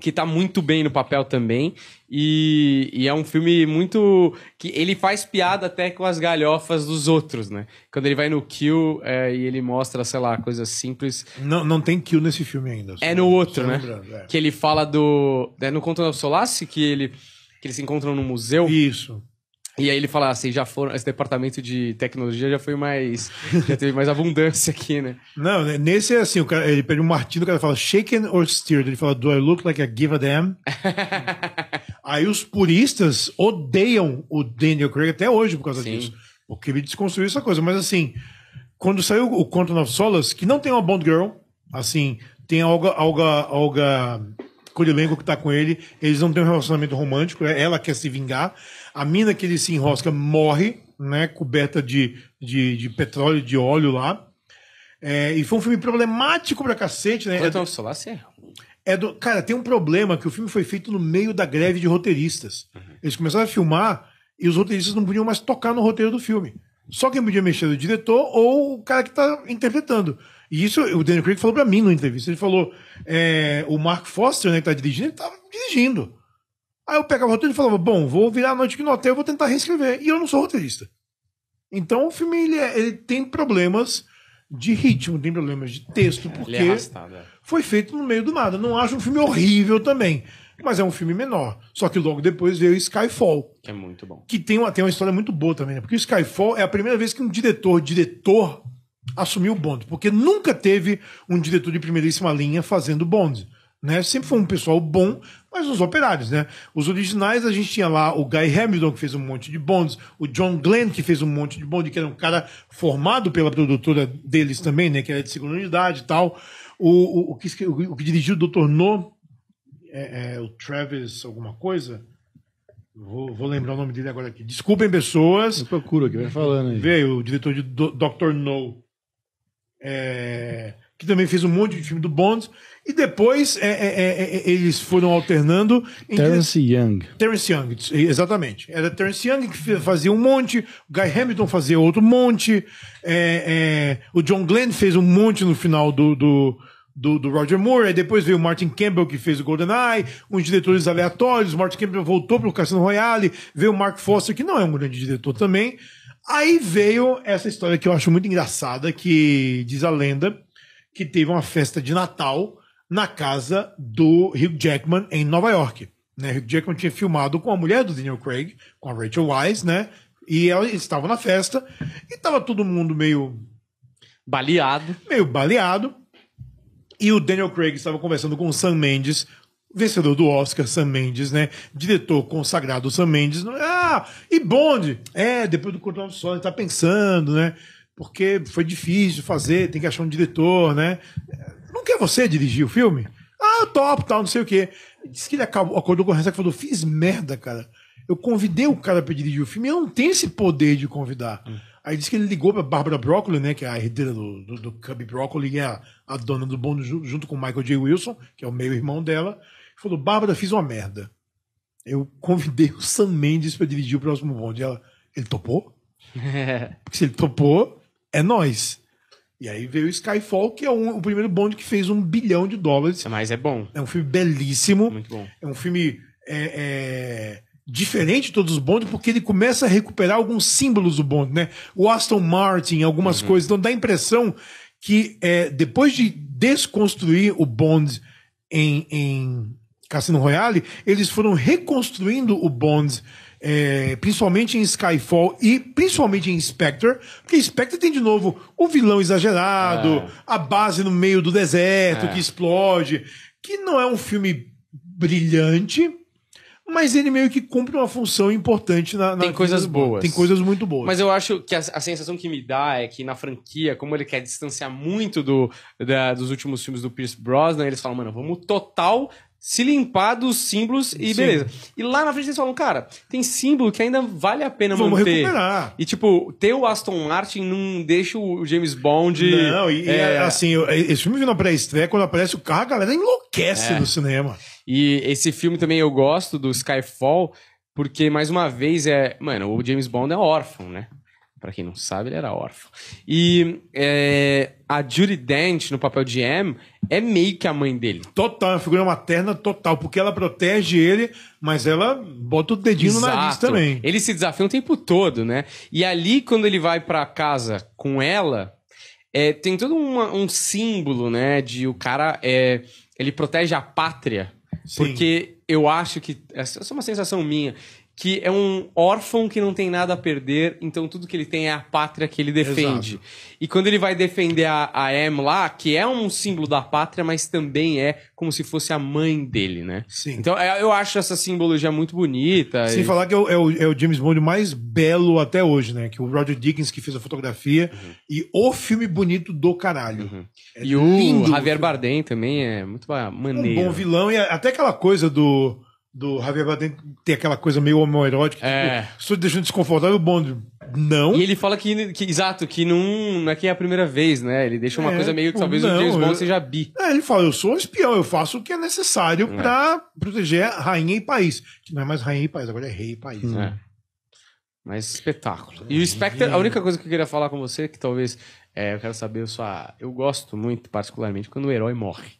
Speaker 1: que tá muito bem no papel também. E, e, é um filme muito. que ele faz piada até com as galhofas dos outros, né? Quando ele vai no kill é, e ele mostra, sei lá, coisas simples.
Speaker 2: Não, não tem kill nesse filme ainda. É no outro, né? É. Que
Speaker 1: ele fala do. É no Conto da Solace que ele. Que eles se encontram no museu. Isso. E aí ele fala assim, já foram, esse departamento de tecnologia já foi mais, já teve mais
Speaker 2: abundância aqui, né? Não, né, nesse é assim, o cara, ele pede um martinho, o cara fala shaken or stirred, ele fala do I look like a give a damn? <laughs> aí os puristas odeiam o Daniel Craig até hoje por causa Sim. disso, porque ele desconstruiu essa coisa, mas assim, quando saiu o Quantum of Solace, que não tem uma Bond Girl, assim, tem algo Olga, Olga, Olga Corilengo que tá com ele, eles não têm um relacionamento romântico, é ela quer se vingar, a mina que ele se enrosca morre, né? Coberta de, de, de petróleo, de óleo lá. É, e foi um filme problemático pra cacete, né? Então, é do... Solar é é do... Cara, tem um problema que o filme foi feito no meio da greve de roteiristas. Uhum. Eles começaram a filmar e os roteiristas não podiam mais tocar no roteiro do filme. Só quem podia mexer era o diretor ou o cara que tá interpretando. E isso o Daniel Craig falou para mim na entrevista. Ele falou: é, o Mark Foster, né, que tá dirigindo, ele tava dirigindo. Aí eu pegava o roteiro e falava, bom, vou virar a noite que no hotel, vou tentar reescrever. E eu não sou roteirista. Então o filme ele, é, ele tem problemas de ritmo, tem problemas de texto, é, é porque é foi feito no meio do nada. Não acho um filme horrível também, mas é um filme menor. Só que logo depois veio Skyfall. Que é muito bom. Que tem uma, tem uma história muito boa também, né? Porque Skyfall é a primeira vez que um diretor, diretor, assumiu o Bond. Porque nunca teve um diretor de primeiríssima linha fazendo Bond. Né? Sempre foi um pessoal bom, mas os operários, né? Os originais, a gente tinha lá o Guy Hamilton, que fez um monte de Bonds, o John Glenn, que fez um monte de Bonds, que era um cara formado pela produtora deles também, né? Que era de segunda unidade e tal. O, o, o, que, o, o que dirigiu o Dr. No, é, é, o Travis alguma coisa... Vou, vou, lembrar o nome dele agora aqui. Desculpem, pessoas. Eu procuro aqui, vai falando aí. Veio o diretor de Do Dr. No, é, que também fez um monte de filme do Bonds. E depois é, é, é, é, eles foram alternando. Terence que... Young. Terence Young, exatamente. Era Terence Young que fazia um monte, o Guy Hamilton fazia outro monte, é, é, o John Glenn fez um monte no final do, do, do, do Roger Moore, e depois veio o Martin Campbell que fez o GoldenEye, uns diretores aleatórios, o Martin Campbell voltou para o Cassino Royale, veio o Mark Foster, que não é um grande diretor também. Aí veio essa história que eu acho muito engraçada, que diz a lenda, que teve uma festa de Natal na casa do Hugh Jackman em Nova York. Né? Hugh Jackman tinha filmado com a mulher do Daniel Craig, com a Rachel Wise, né? E ela estavam na festa e tava todo mundo meio baleado, meio baleado. E o Daniel Craig estava conversando com o Sam Mendes, vencedor do Oscar, Sam Mendes, né? Diretor consagrado Sam Mendes. Ah, e Bond. É, depois do Contorno do Sol, ele tá pensando, né? Porque foi difícil fazer, tem que achar um diretor, né? Não quer você dirigir o filme? Ah, top, tal, não sei o quê. Diz que ele acabou, acordou com o ressaca e falou: fiz merda, cara. Eu convidei o cara pra dirigir o filme, eu não tenho esse poder de convidar. Hum. Aí disse que ele ligou pra Bárbara Broccoli, né? Que é a herdeira do, do, do Cubby Broccoli, é a, a, dona do bonde, junto com o Michael J. Wilson, que é o meio-irmão dela. Falou: Bárbara, fiz uma merda. Eu convidei o Sam Mendes pra dirigir o próximo bonde. Ela, ele topou? <laughs> Porque se ele topou, é nós. E aí veio Skyfall, que é um, o primeiro Bond que fez um bilhão de dólares. Mas é bom. É um filme belíssimo. Muito bom. É um filme é, é, diferente de todos os Bond, porque ele começa a recuperar alguns símbolos do Bond, né? O Aston Martin, algumas uhum. coisas. Então dá a impressão que é, depois de desconstruir o Bond em, em Cassino Royale, eles foram reconstruindo o Bond é, principalmente em Skyfall e principalmente em Spectre, porque Spectre tem de novo o vilão exagerado, é. a base no meio do deserto é. que explode, que não é um filme brilhante, mas ele meio que cumpre uma função importante na, na tem coisas boas tem coisas muito boas mas
Speaker 1: eu acho que a, a, sensação que me dá é que na franquia como ele quer distanciar muito do da, dos últimos filmes do Pierce Brosnan eles falam mano vamos total se limpar dos símbolos e Sim. beleza. E lá na frente eles falam, cara, tem símbolo que ainda vale a pena Vamos manter. Recuperar. E tipo, ter o Aston Martin não deixa o James Bond. Não, e, é... e assim,
Speaker 2: esse filme na pré-estreia, quando aparece o carro, a galera enlouquece é. no cinema.
Speaker 1: E esse filme também eu gosto do Skyfall, porque mais uma vez é. Mano, o James Bond é órfão, né? Pra quem não sabe, ele era órfão. E é, a Judy Dent, no papel de Em, é meio que a mãe dele.
Speaker 2: Total, é uma figura materna total, porque ela protege ele, mas ela bota o dedinho Exato. no nariz também.
Speaker 1: Ele se desafia o tempo todo, né? E ali, quando ele vai pra casa com ela, é, tem todo uma, um símbolo, né? De o cara, é, ele protege a pátria. Sim. Porque eu acho que. Essa é uma sensação minha que é um órfão que não tem nada a perder, então tudo que ele tem é a pátria que ele defende. Exato. E quando ele vai defender a, a Em lá, que é um símbolo da pátria, mas também é como se fosse a mãe dele, né? Sim. Então é, eu acho essa simbologia muito bonita. Sem e... falar
Speaker 2: que é o, é o, é, o, James Bond mais belo até hoje, né? Que o Roger Dickens que fez a fotografia uhum. e o filme bonito do caralho. Uhum. É e o Javier
Speaker 1: Bardem também é muito maneiro. É um bom vilão
Speaker 2: e até aquela coisa do do Javier Bardem tem aquela coisa meio homoerótica. É. Tipo, estou deixando desconfortável, Bond. Não.
Speaker 1: E ele fala que, que exato, que não, não é que é a primeira vez, né? Ele deixa uma é, coisa meio que talvez não, o James Bond eu, seja
Speaker 2: bi. É, ele fala, eu sou um espião, eu faço o que é necessário é. para proteger a rainha e país. Que não é mais rainha e país, agora é rei e país. Né? É. Né?
Speaker 1: Mas espetáculo. E o Spectre, a única coisa que eu queria falar com você, que talvez é, eu quero saber, eu, só, eu gosto muito, particularmente, quando o herói morre.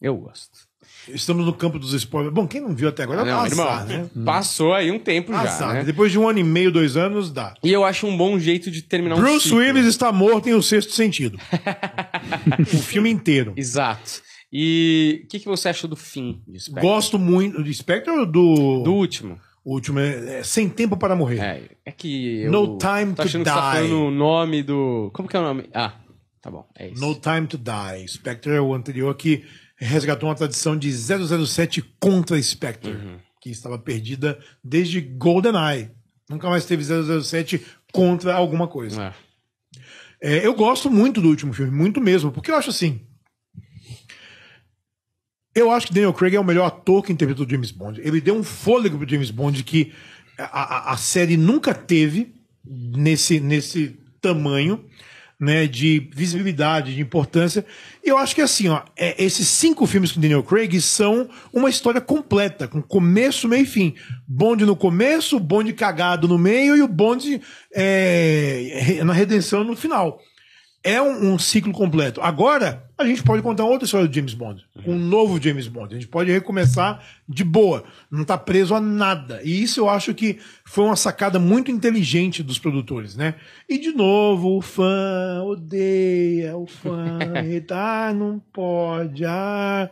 Speaker 1: Eu gosto. Estamos no
Speaker 2: campo dos spoilers. Bom, quem não viu até agora, ah, não, passar, irmão,
Speaker 1: né? Hum. Passou aí um tempo já. Né? Depois de um ano e meio, dois anos, dá. E eu acho um bom jeito de terminar Bruce um Bruce
Speaker 2: Willis está morto em O Sexto Sentido.
Speaker 1: <laughs> o filme inteiro. Exato. E o que, que você acha do fim de Spectre? Gosto
Speaker 2: muito de Spectre ou do... Do último. O último é, é, Sem Tempo para Morrer. É, é que eu... No Time to tá Die. Tô achando o nome
Speaker 1: do... Como que é o nome? Ah, tá bom.
Speaker 2: É isso. No Time to Die. Spectre é o anterior que... Aqui resgatou uma tradição de 007 contra Spectre, uhum. que estava perdida desde GoldenEye. Nunca mais teve 007 contra alguma coisa. É. É, eu gosto muito do último filme, muito mesmo, porque eu acho assim. Eu acho que Daniel Craig é o melhor ator que interpretou James Bond. Ele deu um fôlego pro James Bond que a, a, a série nunca teve nesse, nesse tamanho né, de visibilidade, de importância. E eu acho que assim, ó, é, esses cinco filmes com Daniel Craig são uma história completa, com começo, meio e fim. Bonde no começo, bonde cagado no meio e o bonde é, na redenção no final é um, um, ciclo completo. Agora, a gente pode contar outra história do James Bond, um novo James Bond. A gente pode recomeçar de boa, não está preso a nada. E isso eu acho que foi uma sacada muito inteligente dos produtores, né? E de novo, o fã odeia, o fã ah, <laughs> não pode, ah,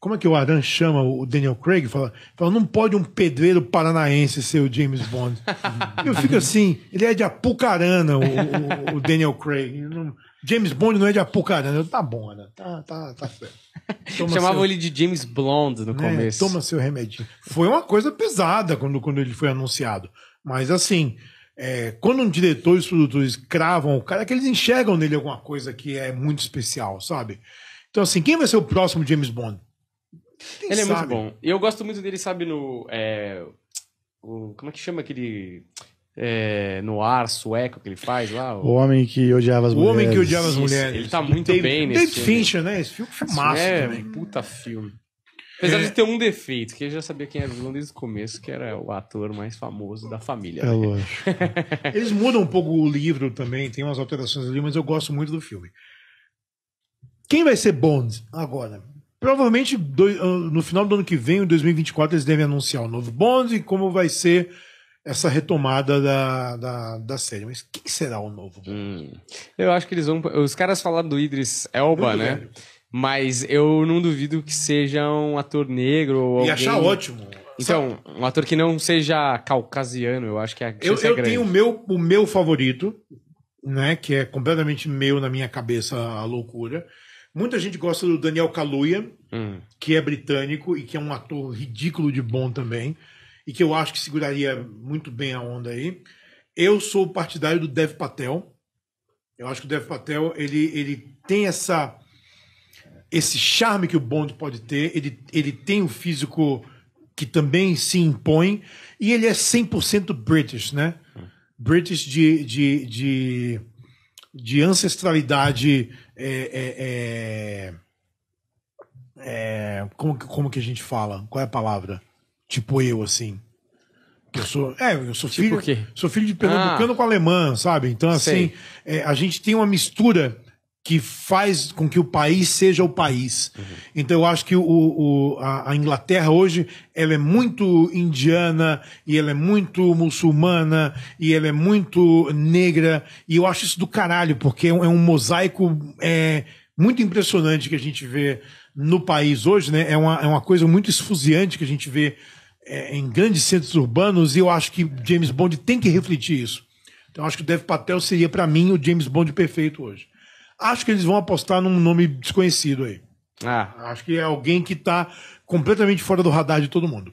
Speaker 2: como é que o Aran chama o Daniel Craig? Fala, fala não pode um pedreiro paranaense ser o James Bond. <laughs> eu fico assim, ele é de Apucarana, o, o, o Daniel Craig. Não, James Bond não é de Apucarana. Eu, tá bom, Ana, tá, tá, tá certo.
Speaker 1: <laughs> Chamava seu... ele de James Blonde no é, começo.
Speaker 2: Toma seu remedinho. Foi uma coisa pesada quando, quando ele foi anunciado. Mas assim, é, quando um diretor e os produtores cravam o cara, é que eles enxergam nele alguma coisa que é muito especial, sabe? Então, assim, quem vai ser o próximo James Bond? Quem ele sabe?
Speaker 1: é muito bom. E eu gosto muito dele, sabe, no. É, o, como é que chama aquele. É, no ar sueco que ele faz lá. O, o homem que odiava as mulheres. O homem que odiava as mulheres. Ele tá muito David, bem nesse David filme.
Speaker 2: Fincher, né? Esse filme é filmaço é, também. puta filme.
Speaker 1: Apesar é. de ter um defeito, que eu já sabia quem era o vilão desde o começo, que era o ator mais famoso da família. É né? lógico.
Speaker 2: <laughs> Eles mudam um pouco o livro também, tem umas alterações ali, mas eu gosto muito do filme. Quem vai ser Bond agora? Provavelmente do, ah, no final do ano que vem, em 2024, eles devem anunciar o novo Bond e como vai ser essa retomada da, da, da série. Mas quem será o novo? Hum, eu acho que eles vão. Os caras
Speaker 1: falaram do Idris Elba, né? Mas eu não duvido que seja um ator negro ou alguém... E achar ótimo. Então, Sabe? um ator que não seja caucasiano, eu acho que é Eu,
Speaker 2: é eu é tenho o meu, o meu favorito, né? Que é completamente meu na minha cabeça a loucura Muita gente gosta do Daniel Kaluuya, hum. que é britânico e que é um ator ridículo de bom também, e que eu acho que seguraria muito bem a onda aí. Eu sou partidário do Dev Patel. Eu acho que o Dev Patel ele, ele tem essa esse charme que o Bond pode ter, ele, ele tem um físico que também se impõe, e ele é 100% British, né? Hum. British de, de, de, de ancestralidade é, é, é, é, como, como que a gente fala? Qual é a palavra? Tipo eu, assim. Eu sou, é, eu sou tipo filho, sou filho de pernambucano ah. com alemã, sabe? Então, assim, é, a gente tem uma mistura que faz com que o país seja o país. Uhum. Então eu acho que o, o a, Inglaterra hoje ela é muito indiana e ela é muito muçulmana e ela é muito negra e eu acho isso do caralho porque é um, é um mosaico é, muito impressionante que a gente vê no país hoje, né? É uma, é uma coisa muito esfuziante que a gente vê é, em grandes centros urbanos e eu acho que James Bond tem que refletir isso. Então acho que o Dev Patel seria para mim o James Bond perfeito hoje. Acho que eles vão apostar num nome desconhecido aí. Ah. Acho que é alguém que está completamente fora do radar de todo mundo.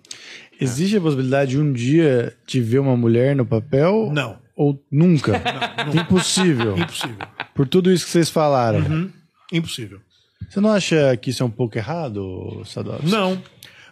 Speaker 3: Existe é. a possibilidade de um dia de ver uma mulher no papel? Não. Ou nunca? Não, nunca. Impossível. Impossível. Por tudo isso que vocês falaram. Uhum. Impossível. Você não acha que isso é um pouco errado, Sadovski? Não.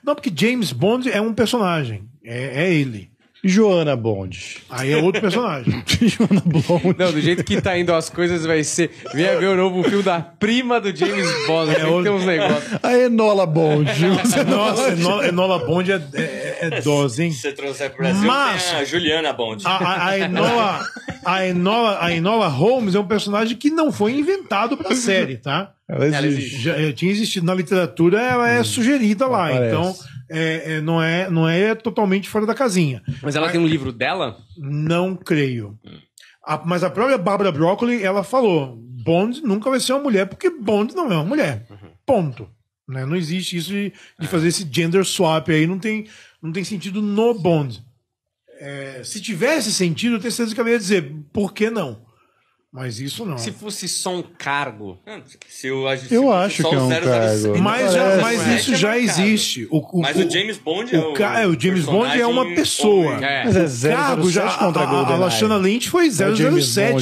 Speaker 3: Não, porque James Bond é um personagem. É, é ele. Joana Bond. Aí
Speaker 2: é outro personagem. <laughs> Joana Bond.
Speaker 1: Não, do jeito que tá indo as coisas, vai ser. a ver o novo filme da prima do James Bond. É, hoje... tem uns negócios.
Speaker 3: A Enola Bond. <laughs> Nossa, Enola,
Speaker 2: Enola Bond é, é, é dose, hein? Se você trouxer pro Brasil, Mas, a Juliana Bond. A, a, a, Enola, a, Enola, a Enola Holmes é um personagem que não foi inventado pra série, tá? Ela, existe. Já, já tinha existido na literatura, ela é hum, sugerida lá. Então é, é, não, é, não é totalmente fora da casinha. Mas ela tem um
Speaker 1: livro dela?
Speaker 2: Não creio. Hum. A, mas a própria Barbara Broccoli, ela falou: Bond nunca vai ser uma mulher, porque Bond não é uma mulher. Uhum. Ponto. Né? Não existe isso de, de, é. fazer esse gender swap aí, não tem, não tem sentido no Bond. É, se tivesse sentido, eu tenho certeza que eu ia dizer, por que não? Mas isso não. Se
Speaker 1: fosse só um cargo.
Speaker 3: Se eu, se eu acho que é um cargo. Mas, já, mas é. isso já existe. O, o, mas o James Bond é o. Ca... É, o, James Bond é uma pessoa. É. Mas é 007 cargo já, contra
Speaker 2: a, GoldenEye a Lashana Lynch foi 007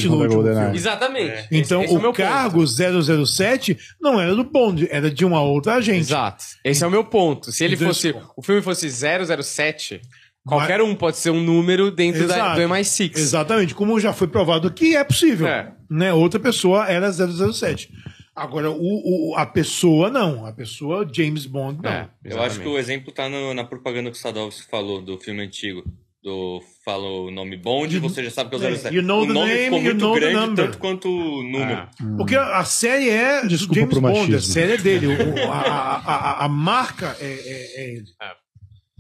Speaker 2: é no último Exatamente. É. Então esse, esse o cargo ponto. 007 não era do Bond, era de uma outra agência. Exato. Esse é o meu ponto. Se ele
Speaker 1: então, fosse. O filme fosse 007. Qualquer um pode ser um número dentro da, do MI6.
Speaker 2: Exatamente, como já foi provado que é possível. É. Né? Outra pessoa era 007. Agora, o, o, a pessoa não. A pessoa, James Bond, não. É,
Speaker 4: eu acho que o exemplo está na propaganda que o Sadovski falou do filme antigo. Do fala o nome Bond, you, você já sabe que é o 007. You know o nome name, ficou muito grande, tanto
Speaker 2: quanto o número. Ah. Hum. Porque a série é Desculpa James Bond, machismo. a série é dele. O, a, a, a, a, marca é, é, é ele. É.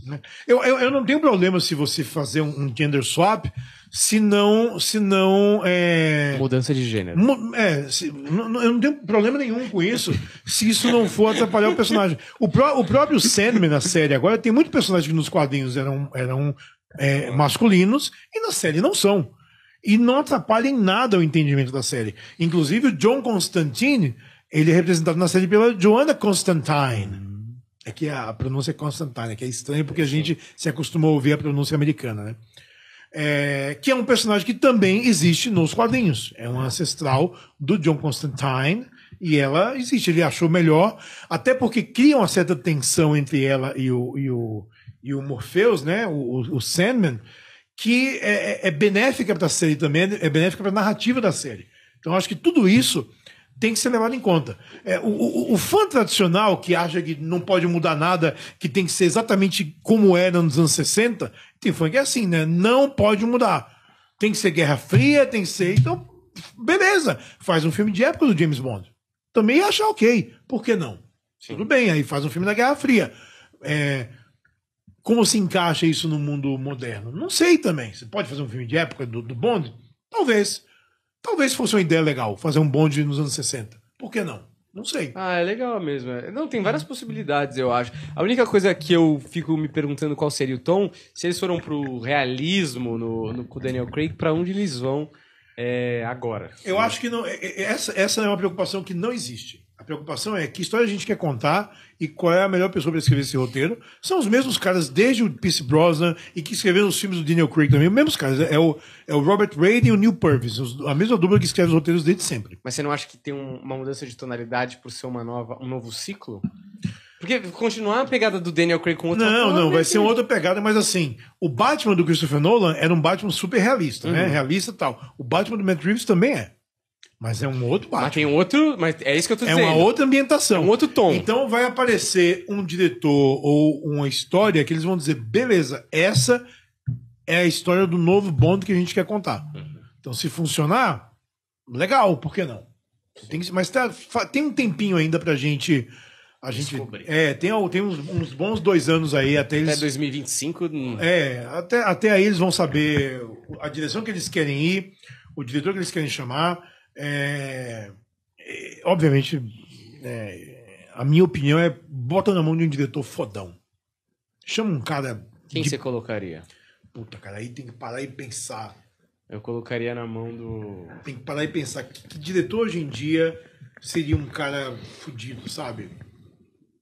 Speaker 2: Né? Eu, eu, eu, não tenho problema se você fazer um, um gender swap, se não. Se não é... Mudança de gênero. é, se, eu não tenho problema nenhum com isso, se isso não for atrapalhar o personagem. O, pró o próprio Sandman na série agora tem muito personagens que nos quadrinhos eram, eram é, masculinos e na série não são. E não atrapalha em nada o entendimento da série. Inclusive, o John Constantine, ele é representado na série pela Joanna Constantine é que a pronúncia é Constantine, que é estranho porque a gente se acostumou a ouvir a pronúncia americana, né? É, que é um personagem que também existe nos quadrinhos. É um ancestral do John Constantine e ela existe. Ele achou melhor, até porque cria uma certa tensão entre ela e o, e o, e o Morpheus, né? O, o Sandman, que é, é, é benéfica para a série também, é benéfica para a narrativa da série. Então acho que tudo isso tem que ser levado em conta. É, o, o, o, fã tradicional que acha que não pode mudar nada, que tem que ser exatamente como era nos anos 60, tem fã que é assim, né? Não pode mudar. Tem que ser Guerra Fria, tem que ser. Então, beleza. Faz um filme de época do James Bond. Também achar ok. Por que não? Sim. Tudo bem, aí faz um filme da Guerra Fria. É, como se encaixa isso no mundo moderno? Não sei também. Você pode fazer um filme de época do, do Bond? Talvez. Talvez fosse uma ideia legal fazer um bonde nos anos 60. Por que não?
Speaker 1: Não sei. Ah, é legal mesmo. É. Não, tem várias possibilidades, eu acho. A única coisa que eu fico me perguntando qual seria o tom, se eles foram pro realismo no, no com o Daniel Craig, para onde eles vão é, agora?
Speaker 2: Eu acho que não. É, é, essa, essa é uma preocupação que não existe. A preocupação é que história a gente quer contar e qual é a melhor pessoa para escrever esse roteiro. São os mesmos caras desde o Pierce Brosnan e que escreveram os filmes do Daniel Craig também. Os mesmos caras. É o, é o Robert Reid e o Neil Purvis. A mesma dupla que escreve os roteiros desde sempre.
Speaker 1: Mas você não acha que tem um, uma mudança de tonalidade por ser uma nova, um novo ciclo? Porque continuar a pegada do Daniel
Speaker 2: Craig com outra Não, não, vai ser uma né? outra pegada, mas assim, o Batman do Christopher Nolan era um Batman super realista, né? uhum. né? Realista e tal. O Batman do Matt Reeves também é. Mas é um outro Batman. Mas tem outro.
Speaker 1: Mas é isso que eu tô é dizendo. É uma outra
Speaker 2: ambientação. É um outro tom. Então vai aparecer um diretor ou uma história que eles vão dizer: beleza, essa é a história do novo Bond que a gente quer contar. Uhum. Então, se funcionar, legal, por que não? Tem que, mas tá, tem um tempinho ainda pra gente. A gente, é, tem, tem uns, uns, bons dois anos aí até eles. Até 2025. Hum. É, até, até aí eles vão saber a direção que eles querem ir, o diretor que eles querem chamar é, é, obviamente, é, a minha opinião é bota na mão de um diretor fodão. Chama um cara. Quem de... você colocaria? Puta, cara, aí tem que parar e pensar. Eu colocaria na mão do. Tem que parar e pensar que, que diretor hoje em dia seria um cara fudido, sabe?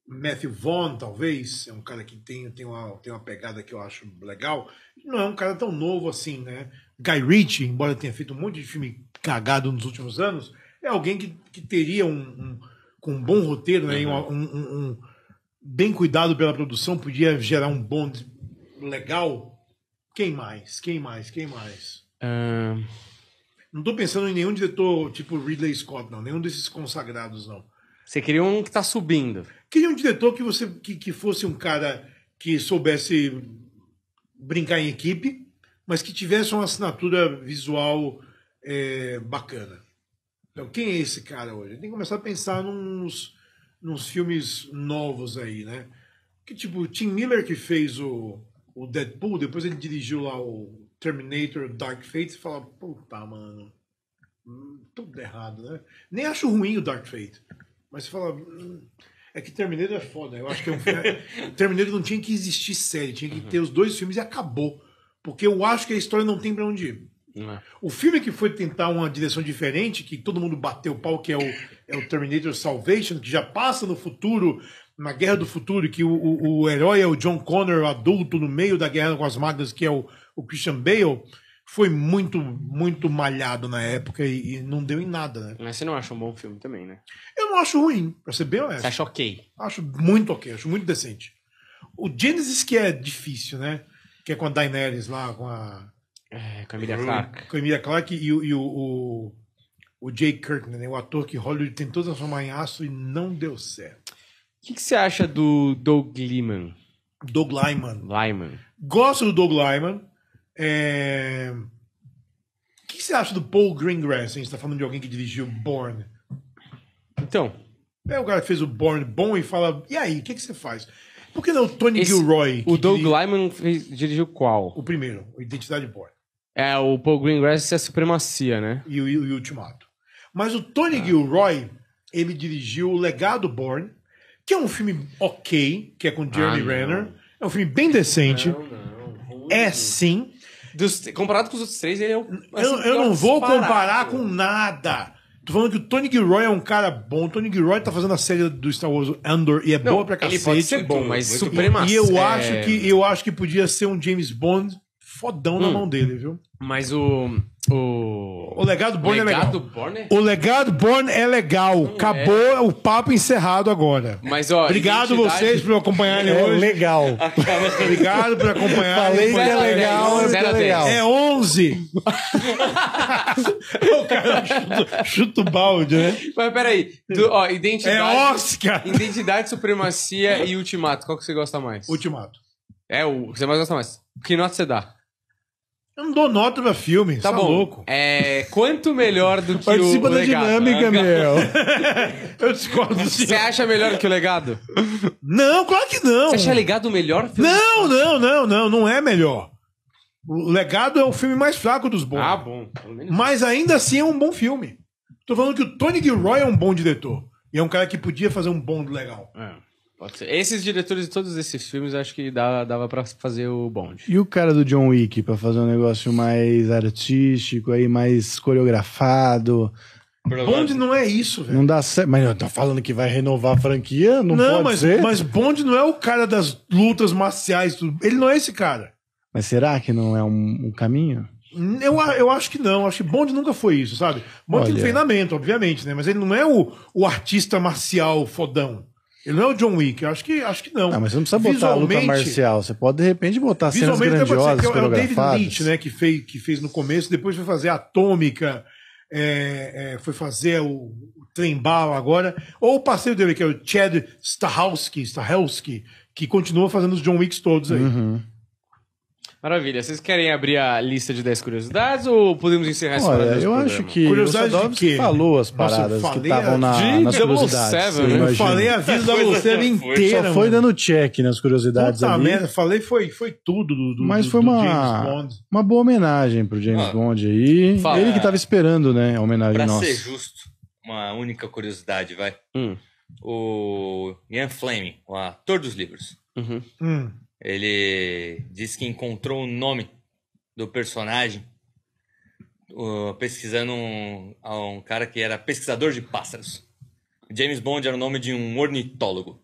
Speaker 2: Matthew Vaughn, talvez, é um cara que tem, tem, uma, tem uma pegada que eu acho legal. Não é um cara tão novo assim, né? Guy Ritchie, embora tenha feito um monte de filme cagado nos últimos anos, é alguém que, que teria um, um com um bom roteiro, né, uhum. um, um, um, bem cuidado pela produção, podia gerar um bom legal. Quem mais? Quem mais? Quem mais? Não tô pensando em nenhum diretor tipo Ridley Scott, não. Nenhum desses consagrados, não. Você queria um que tá subindo. Queria um diretor que você que, que fosse um cara que soubesse brincar em equipe, mas que tivesse uma assinatura visual é, bacana. Então, quem é esse cara hoje? Tem que começar a pensar nos, nos filmes novos aí, né? Que tipo, o Tim Miller que fez o, o Deadpool, depois ele dirigiu lá o Terminator Dark Fate, e fala, puta, mano, hum, tudo errado, né? Nem acho ruim o Dark Fate, mas você fala, hum, é que Terminator é foda. Eu acho que é um... <laughs> Terminator não tinha que existir série, tinha que ter os dois filmes e acabou. Porque eu acho que a história não tem pra onde ir. É. O filme que foi tentar uma direção diferente, que todo mundo bateu o pau, que é o, é o Terminator Salvation, que já passa no futuro, na Guerra do Futuro, que o, o, o herói é o John Connor, adulto, no meio da guerra com as máquinas, que é o, o Christian Bale, foi muito, muito malhado na época e, e não deu em nada, né? Mas você não acha um bom filme também, né? Eu não acho ruim, pra ser bem honesto. Você acha ok? Acho muito ok, acho muito decente. O Genesis que é difícil, né? Que é com a Daenerys lá, com a... É, com a Emilia Clarke. Com a Emilia Clarke e, e o, o, o Jay Kirkman, né? o ator que Hollywood tentou transformar em aço e não deu certo. O que, que você acha do Doug Liman? Doug Lyman. Lyman. Gosto do Doug Lyman. É... O que você acha do Paul Greengrass? A gente está falando de alguém que dirigiu Born. Então. É o cara que fez o Born bom e fala: e aí, o que, que você faz? Por que não o Tony Esse, Gilroy? O Doug dir... Lyman fez, dirigiu qual? O primeiro, Identidade Born. É, o
Speaker 1: Paul Greengrass é a supremacia, né?
Speaker 2: E o, e o Ultimato. Mas o Tony ah. Gilroy, ele dirigiu O Legado Born, que é um filme ok, que é com ah, Jeremy ah, Renner. É um filme bem decente. Não, não. É sim. Dos, comparado com os outros três, ele é o. eu, assim, eu não vou disparado. comparar com nada. Tô falando que o Tony Gilroy é um cara bom. O Tony Gilroy tá fazendo a série do Star Wars Andor e é não, boa pra cacete. Ele pode ser bom, mas supremacia. E eu, é... acho que, eu acho que podia ser um James Bond fodão hum. na mão dele, viu? Mas o. O, o legado Born é legal. Born? O legado Born é legal. Hum, Acabou é. o papo encerrado agora. Mas, ó, Obrigado identidade... vocês por acompanharem é hoje. Legal.
Speaker 1: <laughs> Obrigado por acompanhar. Falei que é, é legal, é legal. É
Speaker 2: 11. o cara chuta, chuta o balde, né? Mas peraí. Do, ó,
Speaker 1: identidade, é Oscar. Identidade, supremacia e ultimato. Qual que você gosta mais? Ultimato. É o que você mais gosta mais. Que nota você dá?
Speaker 2: Eu não dou nota pra filme, tá é bom. louco. É, quanto melhor do que Participa o da legado? dinâmica, <laughs> meu.
Speaker 1: <laughs> eu discordo Você acha melhor que o legado?
Speaker 2: Não, claro que não. Você acha legado o melhor filme? Não, não, não, não, não é melhor. O legado é o filme mais fraco dos bons. Ah, bom. Mas ainda assim é um bom filme. Tô falando que o Tony Gilroy é um bom diretor. E é um cara que podia fazer um bom legal. É.
Speaker 1: Esses diretores de todos esses filmes, acho que dava, dava para fazer o bonde.
Speaker 3: E o cara do John Wick, para fazer um negócio mais artístico, aí, mais coreografado. Bond não é isso, velho. Não dá certo. Mas tá falando que vai renovar a franquia? Não, não pode mas, ser? mas Bond não é o cara das lutas marciais. Ele não é esse cara. Mas será que não é um, um caminho?
Speaker 2: Eu, eu acho que não, acho que Bond nunca foi isso, sabe? Bond Olha. tem treinamento, obviamente, né? Mas ele não é o, o artista marcial fodão. Ele não é o John Wick, eu acho que, acho que não. Ah, mas você não precisa botar a luta marcial.
Speaker 3: Você pode, de repente, botar cenas grandiosas, que é, é o David Nietzsche,
Speaker 2: né, que fez, que fez no começo, depois foi fazer Atômica, é, é, foi fazer o, o Trembal agora. Ou o parceiro dele, que é o Chad Stahelski, Stahelski que continua fazendo os John Wicks todos aí. Uhum.
Speaker 1: Maravilha. Vocês querem abrir a lista de 10 curiosidades ou podemos encerrar esse Olha, eu programa? acho que curiosidade o que falou as paradas Nossa, que estavam
Speaker 3: na, nas curiosidades. Seven, eu imagino. falei a vida é, da Lucena inteira. Só foi dando check nas curiosidades Puta ali. Merda,
Speaker 2: falei foi, foi tudo do, do Mas do, foi uma, James
Speaker 3: Bond. uma boa homenagem pro James ah, Bond aí. Fala, Ele que tava esperando, né, a homenagem pra nossa. Pra ser
Speaker 4: justo, uma única curiosidade, vai. Hum. O Ian Fleming, o ator dos livros. Uhum. Hum ele disse que encontrou o nome do personagem uh, pesquisando um, um cara que era pesquisador de pássaros. James Bond era o nome de um ornitólogo.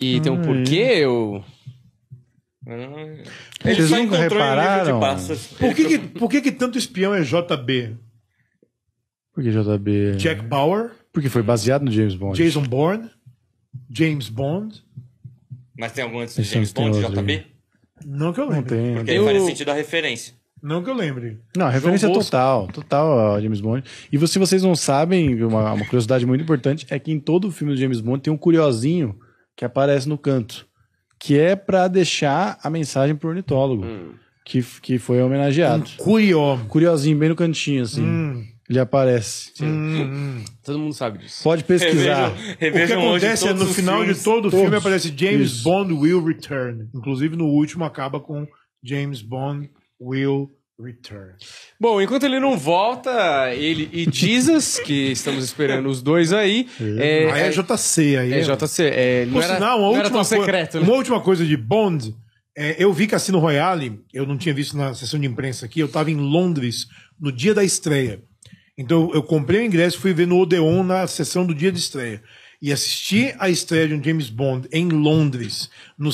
Speaker 1: E tem um hum. porquê eu.
Speaker 2: Ele Vocês só nunca encontrou repararam? de pássaros. Por que, que- por que que tanto espião é JB?
Speaker 3: Por que JB? Jack Bauer, Porque foi baseado no James Bond.
Speaker 2: Jason Bourne, James Bond,
Speaker 4: mas tem algum antes
Speaker 3: do James Bond, JB? Não que eu lembre. Não tem. Porque né? eu... faz
Speaker 2: sentido a referência. Não que eu lembre. Não, a referência João
Speaker 3: é total, Bosco. total a James Bond. E se vocês não sabem, uma, uma curiosidade muito importante é que em todo o filme do James Bond tem um curiosinho que aparece no canto, que é para deixar a mensagem pro ornitólogo, hum. que, que foi homenageado. Um curió. Curiosinho, bem no cantinho, assim. Hum. Ele aparece. Hum, hum. hum.
Speaker 2: Todo mundo sabe disso.
Speaker 3: Pode pesquisar. Revejam, revejam o que acontece é no final filmes, de todo o filme aparece James Isso.
Speaker 2: Bond will return. Inclusive no último acaba com James Bond will return.
Speaker 1: Bom, enquanto ele não volta, ele e Jesus, que estamos esperando os dois aí. É, é, aí é, é
Speaker 2: JC é aí. É JC.
Speaker 1: É, não, Por era, sinal, uma não era tão secreto. Né?
Speaker 2: Uma última coisa de Bond. É, eu vi Cassino Royale, eu não tinha visto na sessão de imprensa aqui, eu estava em Londres no dia da estreia. Então eu comprei o ingresso e fui ver no Odeon na sessão do dia de estreia. E assisti a estreia de um James Bond em Londres, no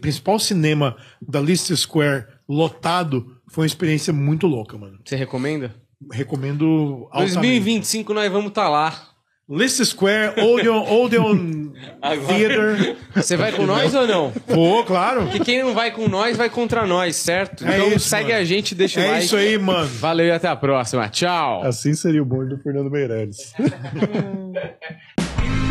Speaker 2: principal cinema da Leicester Square, lotado, foi uma experiência muito louca, mano. Você recomenda? Recomendo altamente.
Speaker 1: 2025 nós vamos estar tá lá. List Square, Odeon, Odeon <laughs> Theater. Você vai com nós ou não? Pô, claro. Porque quem não vai com nós, vai contra nós, certo? É então isso, segue mano. a gente, deixa é o like. É isso aí, mano. Valeu e até a próxima. Tchau. Assim seria o bom do Fernando Meirelles. <laughs>